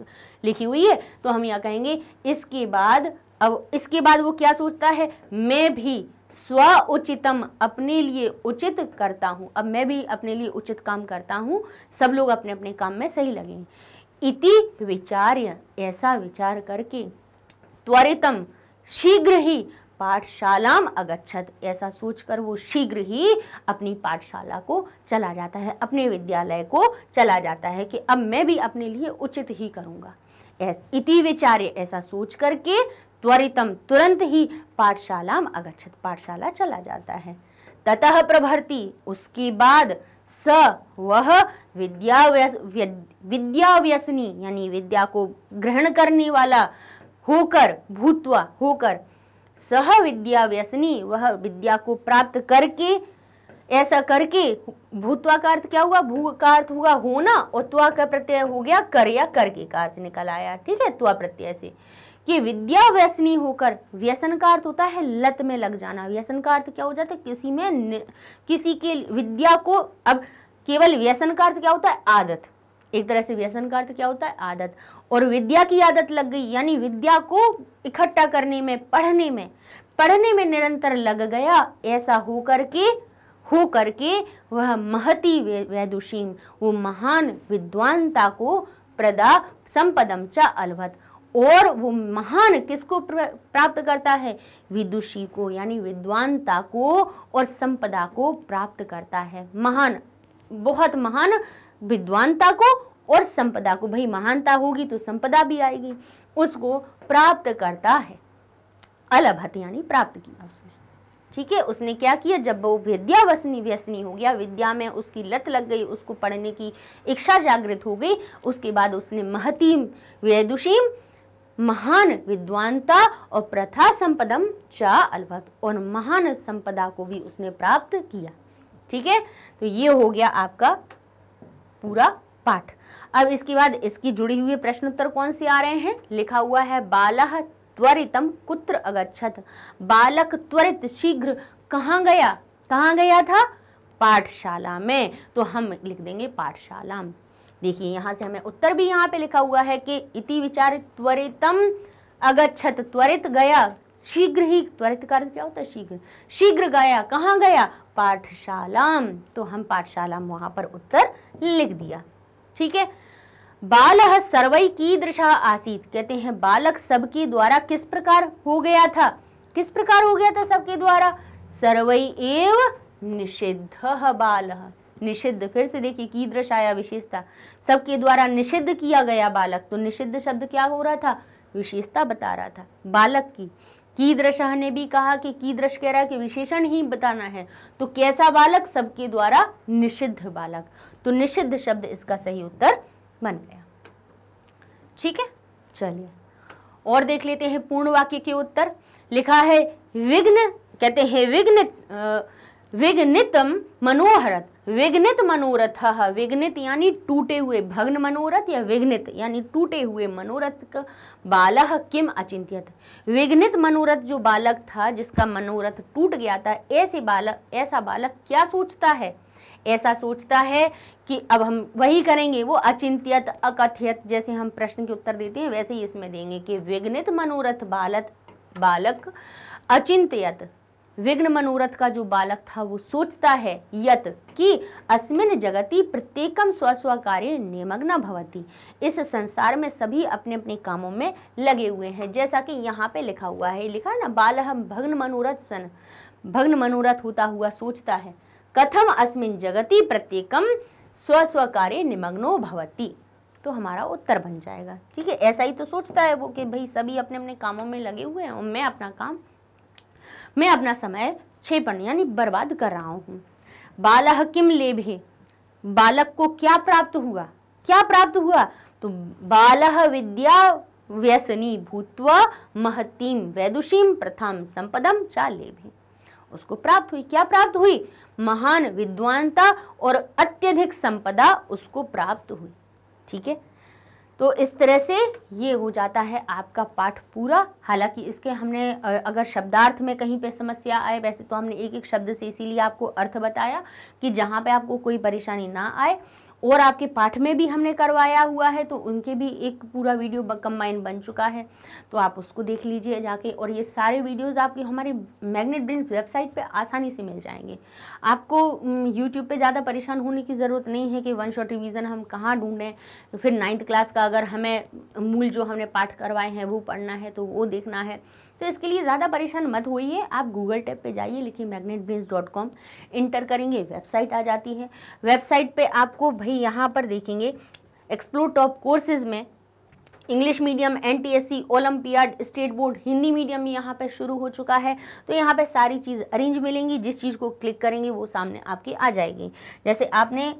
[SPEAKER 1] लिखी हुई है तो हम यह कहेंगे इसके बाद अब इसके बाद वो क्या सोचता है मैं भी स्व उचितम अपने लिए उचित करता हूँ अब मैं भी अपने लिए उचित काम करता हूँ सब लोग अपने अपने काम में सही लगेंगे इति विचार्य ऐसा विचार करके त्वरितम शीघ्र ही पाठशालाम अगच्छत ऐसा सोचकर वो शीघ्र ही अपनी पाठशाला को चला जाता है अपने विद्यालय को चला जाता है कि अब मैं भी अपने लिए उचित ही करूँगा इति विचार्य ऐसा सोच करके त्वरितम तुरंत ही पाठशाला अगछत पाठशाला चला जाता है ततः प्रभृति उसके बाद स वह विद्या विद्या व्यसनी यानी विद्या को ग्रहण करने वाला होकर भूतवा होकर सह विद्या व्यसनी वह विद्या को प्राप्त करके ऐसा करके भूतवा का अर्थ क्या हुआ भू का अर्थ हुआ होना और त्वा का प्रत्यय हो गया कर या करके का अर्थ निकल आया ठीक है त्वा प्रत्यय से कि विद्या व्यसनी होकर व्यसन का अर्थ होता है लत में लग जाना व्यसन का अर्थ क्या हो जाता है किसी में न, किसी के विद्या को अब केवल व्यसन का अर्थ क्या होता है आदत एक तरह से व्यसन का अर्थ क्या होता है आदत और विद्या की आदत लग गई यानी विद्या को इकट्ठा करने में पढ़ने में पढ़ने में निरंतर लग गया ऐसा होकर के हो करके वह महति वैदुषीम वो महान विद्वानता को प्रदा संपदम चा अलवत और वो महान किसको प्राप्त करता है विदुषी को यानी विद्वानता को और संपदा को प्राप्त करता है महान बहुत महान विद्वानता को और संपदा को भाई महानता होगी तो संपदा भी आएगी उसको प्राप्त करता है अलभत यानी प्राप्त किया उसने ठीक है उसने क्या किया जब वो विद्या व्यसनी व्यसनी हो गया विद्या में उसकी लत लग गई उसको पढ़ने की इच्छा जागृत हो गई उसके बाद उसने महतीम वेदुषीम महान विद्वानता और प्रथा संपदम चा अलवत और महान संपदा को भी उसने प्राप्त किया ठीक है तो ये हो गया आपका पूरा पाठ अब इसके बाद इसकी जुड़ी हुई प्रश्न उत्तर कौन से आ रहे हैं लिखा हुआ है बालह त्वरितम कुत्र अगछत बालक त्वरित शीघ्र कहाँ गया कहाँ गया था पाठशाला में तो हम लिख देंगे पाठशाला देखिए यहाँ से हमें उत्तर भी यहाँ पे लिखा हुआ है कि इति विचार त्वरितम अगछत त्वरित गया शीघ्र ही त्वरित कार्य क्या होता है शीघ्र शीघ्र गया कहाँ गया पाठशाला तो हम पाठशाला वहां पर उत्तर लिख दिया ठीक है बाल सर्वई दृशा आसीत कहते हैं बालक सबके द्वारा किस प्रकार हो गया था किस प्रकार हो गया था सबके द्वारा सर्वई एव निषिद्ध बाल निषिद्ध फिर से देखिए की दृशाया विशेषता सबके द्वारा निषिद्ध किया गया बालक तो निषिद्ध शब्द क्या हो रहा था विशेषता बता रहा था बालक की कीदृश ने भी कहा कि कीदृश कह रहा है कि विशेषण ही बताना है तो कैसा बालक सबके द्वारा निषिद्ध बालक तो निषिद्ध शब्द इसका सही उत्तर बन गया ठीक है चलिए और देख लेते हैं पूर्ण वाक्य के उत्तर लिखा है विघ्न कहते हैं विघ्न विघ्नितम मनोहरत विघ्नित मनोरथ विघ्नित यानी टूटे हुए भग्न मनोरथ या विघ्नित यानी टूटे हुए मनोरथ का बालक किम अचिंत्यत विघ्नित मनोरथ जो बालक था जिसका मनोरथ टूट गया था ऐसे बालक ऐसा बालक क्या सोचता है ऐसा सोचता है कि अब हम वही करेंगे वो अचिंत्यत अकथ्यत जैसे हम प्रश्न के उत्तर देते हैं वैसे ही इसमें देंगे कि विघ्नित मनोरथ बालक बालक अचिंत्यत विघ्न मनोरथ का जो बालक था वो सोचता है यत कि अस्मिन जगति प्रत्येकम स्व स्व कार्य निमग्न भवती इस संसार में सभी अपने अपने कामों में लगे हुए हैं जैसा कि यहाँ पे लिखा हुआ है लिखा ना बाल हम भग्न मनोरथ सन भग्न मनोरथ होता हुआ सोचता है कथम अस्मिन जगति प्रत्येकम स्व स्व कार्य निमग्नो भवती तो हमारा उत्तर बन जाएगा ठीक है ऐसा ही तो सोचता है वो कि भाई सभी अपने अपने कामों में लगे हुए हैं और मैं अपना काम मैं अपना समय छेपन यानी बर्बाद कर रहा हूँ बालह किम लेभे बालक को क्या प्राप्त हुआ क्या प्राप्त हुआ तो बालह विद्या व्यसनी भूतवा महतीम वैदुषीम प्रथम संपदम चा लेभे उसको प्राप्त हुई क्या प्राप्त हुई महान विद्वानता और अत्यधिक संपदा उसको प्राप्त हुई ठीक है तो इस तरह से ये हो जाता है आपका पाठ पूरा हालांकि इसके हमने अगर शब्दार्थ में कहीं पे समस्या आए वैसे तो हमने एक एक शब्द से इसीलिए आपको अर्थ बताया कि जहाँ पे आपको कोई परेशानी ना आए और आपके पाठ में भी हमने करवाया हुआ है तो उनके भी एक पूरा वीडियो कम्बाइन बन चुका है तो आप उसको देख लीजिए जाके और ये सारे वीडियोस आपके हमारे मैग्नेट ब्रिंट वेबसाइट पे आसानी से मिल जाएंगे आपको यूट्यूब पे ज़्यादा परेशान होने की ज़रूरत नहीं है कि वन शॉट रिविज़न हम कहाँ ढूँढें फिर नाइन्थ क्लास का अगर हमें मूल जो हमने पाठ करवाए हैं वो पढ़ना है तो वो देखना है तो इसके लिए ज़्यादा परेशान मत होइए आप गूगल टैप पे जाइए लिखिए magnet brains dot com enter करेंगे वेबसाइट आ जाती है वेबसाइट पे आपको भाई यहाँ पर देखेंगे एक्सप्लोर टॉप कोर्सेज में English medium C olympiad state board Hindi medium भी यहाँ पर शुरू हो चुका है तो यहाँ पर सारी चीज़ अरेंज मिलेंगी जिस चीज़ को क्लिक करेंगे वो सामने आपकी आ जाएगी जैसे आपने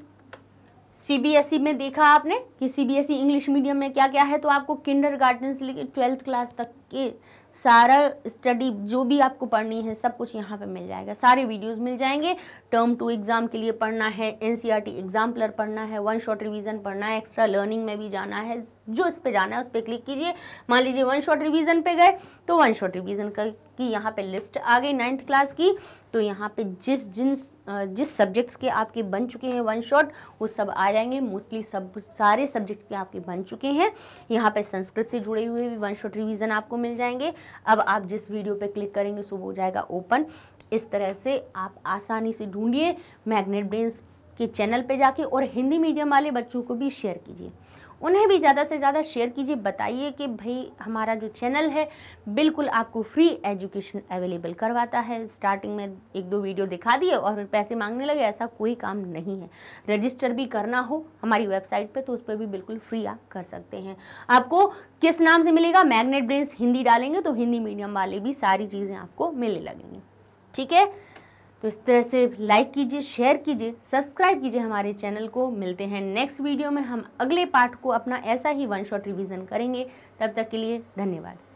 [SPEAKER 1] ई e में देखा आपने कि ई इंग्लिश मीडियम में क्या क्या है तो आपको किंडर गार्डन से लेकर ट्वेल्थ क्लास तक के सारा स्टडी जो भी आपको पढ़नी है सब कुछ यहाँ पे मिल जाएगा सारे वीडियोस मिल जाएंगे टर्म टू एग्ज़ाम के लिए पढ़ना है N C R T exam प्लर पढ़ना है वन शॉट रिवीजन पढ़ना है एक्स्ट्रा लर्निंग में भी जाना है जो इस पे जाना है उस पर क्लिक कीजिए मान लीजिए वन शॉट रिवीजन पे गए तो वन शॉट रिवीजन की यहाँ पे लिस्ट आ गई नाइन्थ क्लास की तो यहाँ पे जिस जिन जिस सब्जेक्ट्स के आपके बन चुके हैं वन शॉट वो सब आ जाएंगे मोस्टली सब सारे सब्जेक्ट के आपके बन चुके हैं यहाँ पे संस्कृत से जुड़े हुए भी वन शॉट रिवीजन आपको मिल जाएंगे अब आप जिस वीडियो पे क्लिक करेंगे सो हो जाएगा ओपन इस तरह से आप आसानी से ढूंढिए मैग्नेट ब्रेन्स के चैनल पर जाके और हिंदी मीडियम वाले बच्चों को भी शेयर कीजिए उन्हें भी ज़्यादा से ज़्यादा शेयर कीजिए बताइए कि भाई हमारा जो चैनल है बिल्कुल आपको फ्री एजुकेशन अवेलेबल करवाता है स्टार्टिंग में एक दो वीडियो दिखा दिए और फिर पैसे मांगने लगे ऐसा कोई काम नहीं है रजिस्टर भी करना हो हमारी वेबसाइट पर तो उस पर भी बिल्कुल फ्री आप कर सकते हैं आपको किस नाम से मिलेगा मैग्नेट ब्रेंस हिंदी डालेंगे तो हिंदी मीडियम वाले भी सारी चीज़ें आपको मिलने लगेंगी ठीक है तो इस तरह से लाइक कीजिए शेयर कीजिए सब्सक्राइब कीजिए हमारे चैनल को मिलते हैं नेक्स्ट वीडियो में हम अगले पार्ट को अपना ऐसा ही वन शॉट रिवीजन करेंगे तब तक के लिए धन्यवाद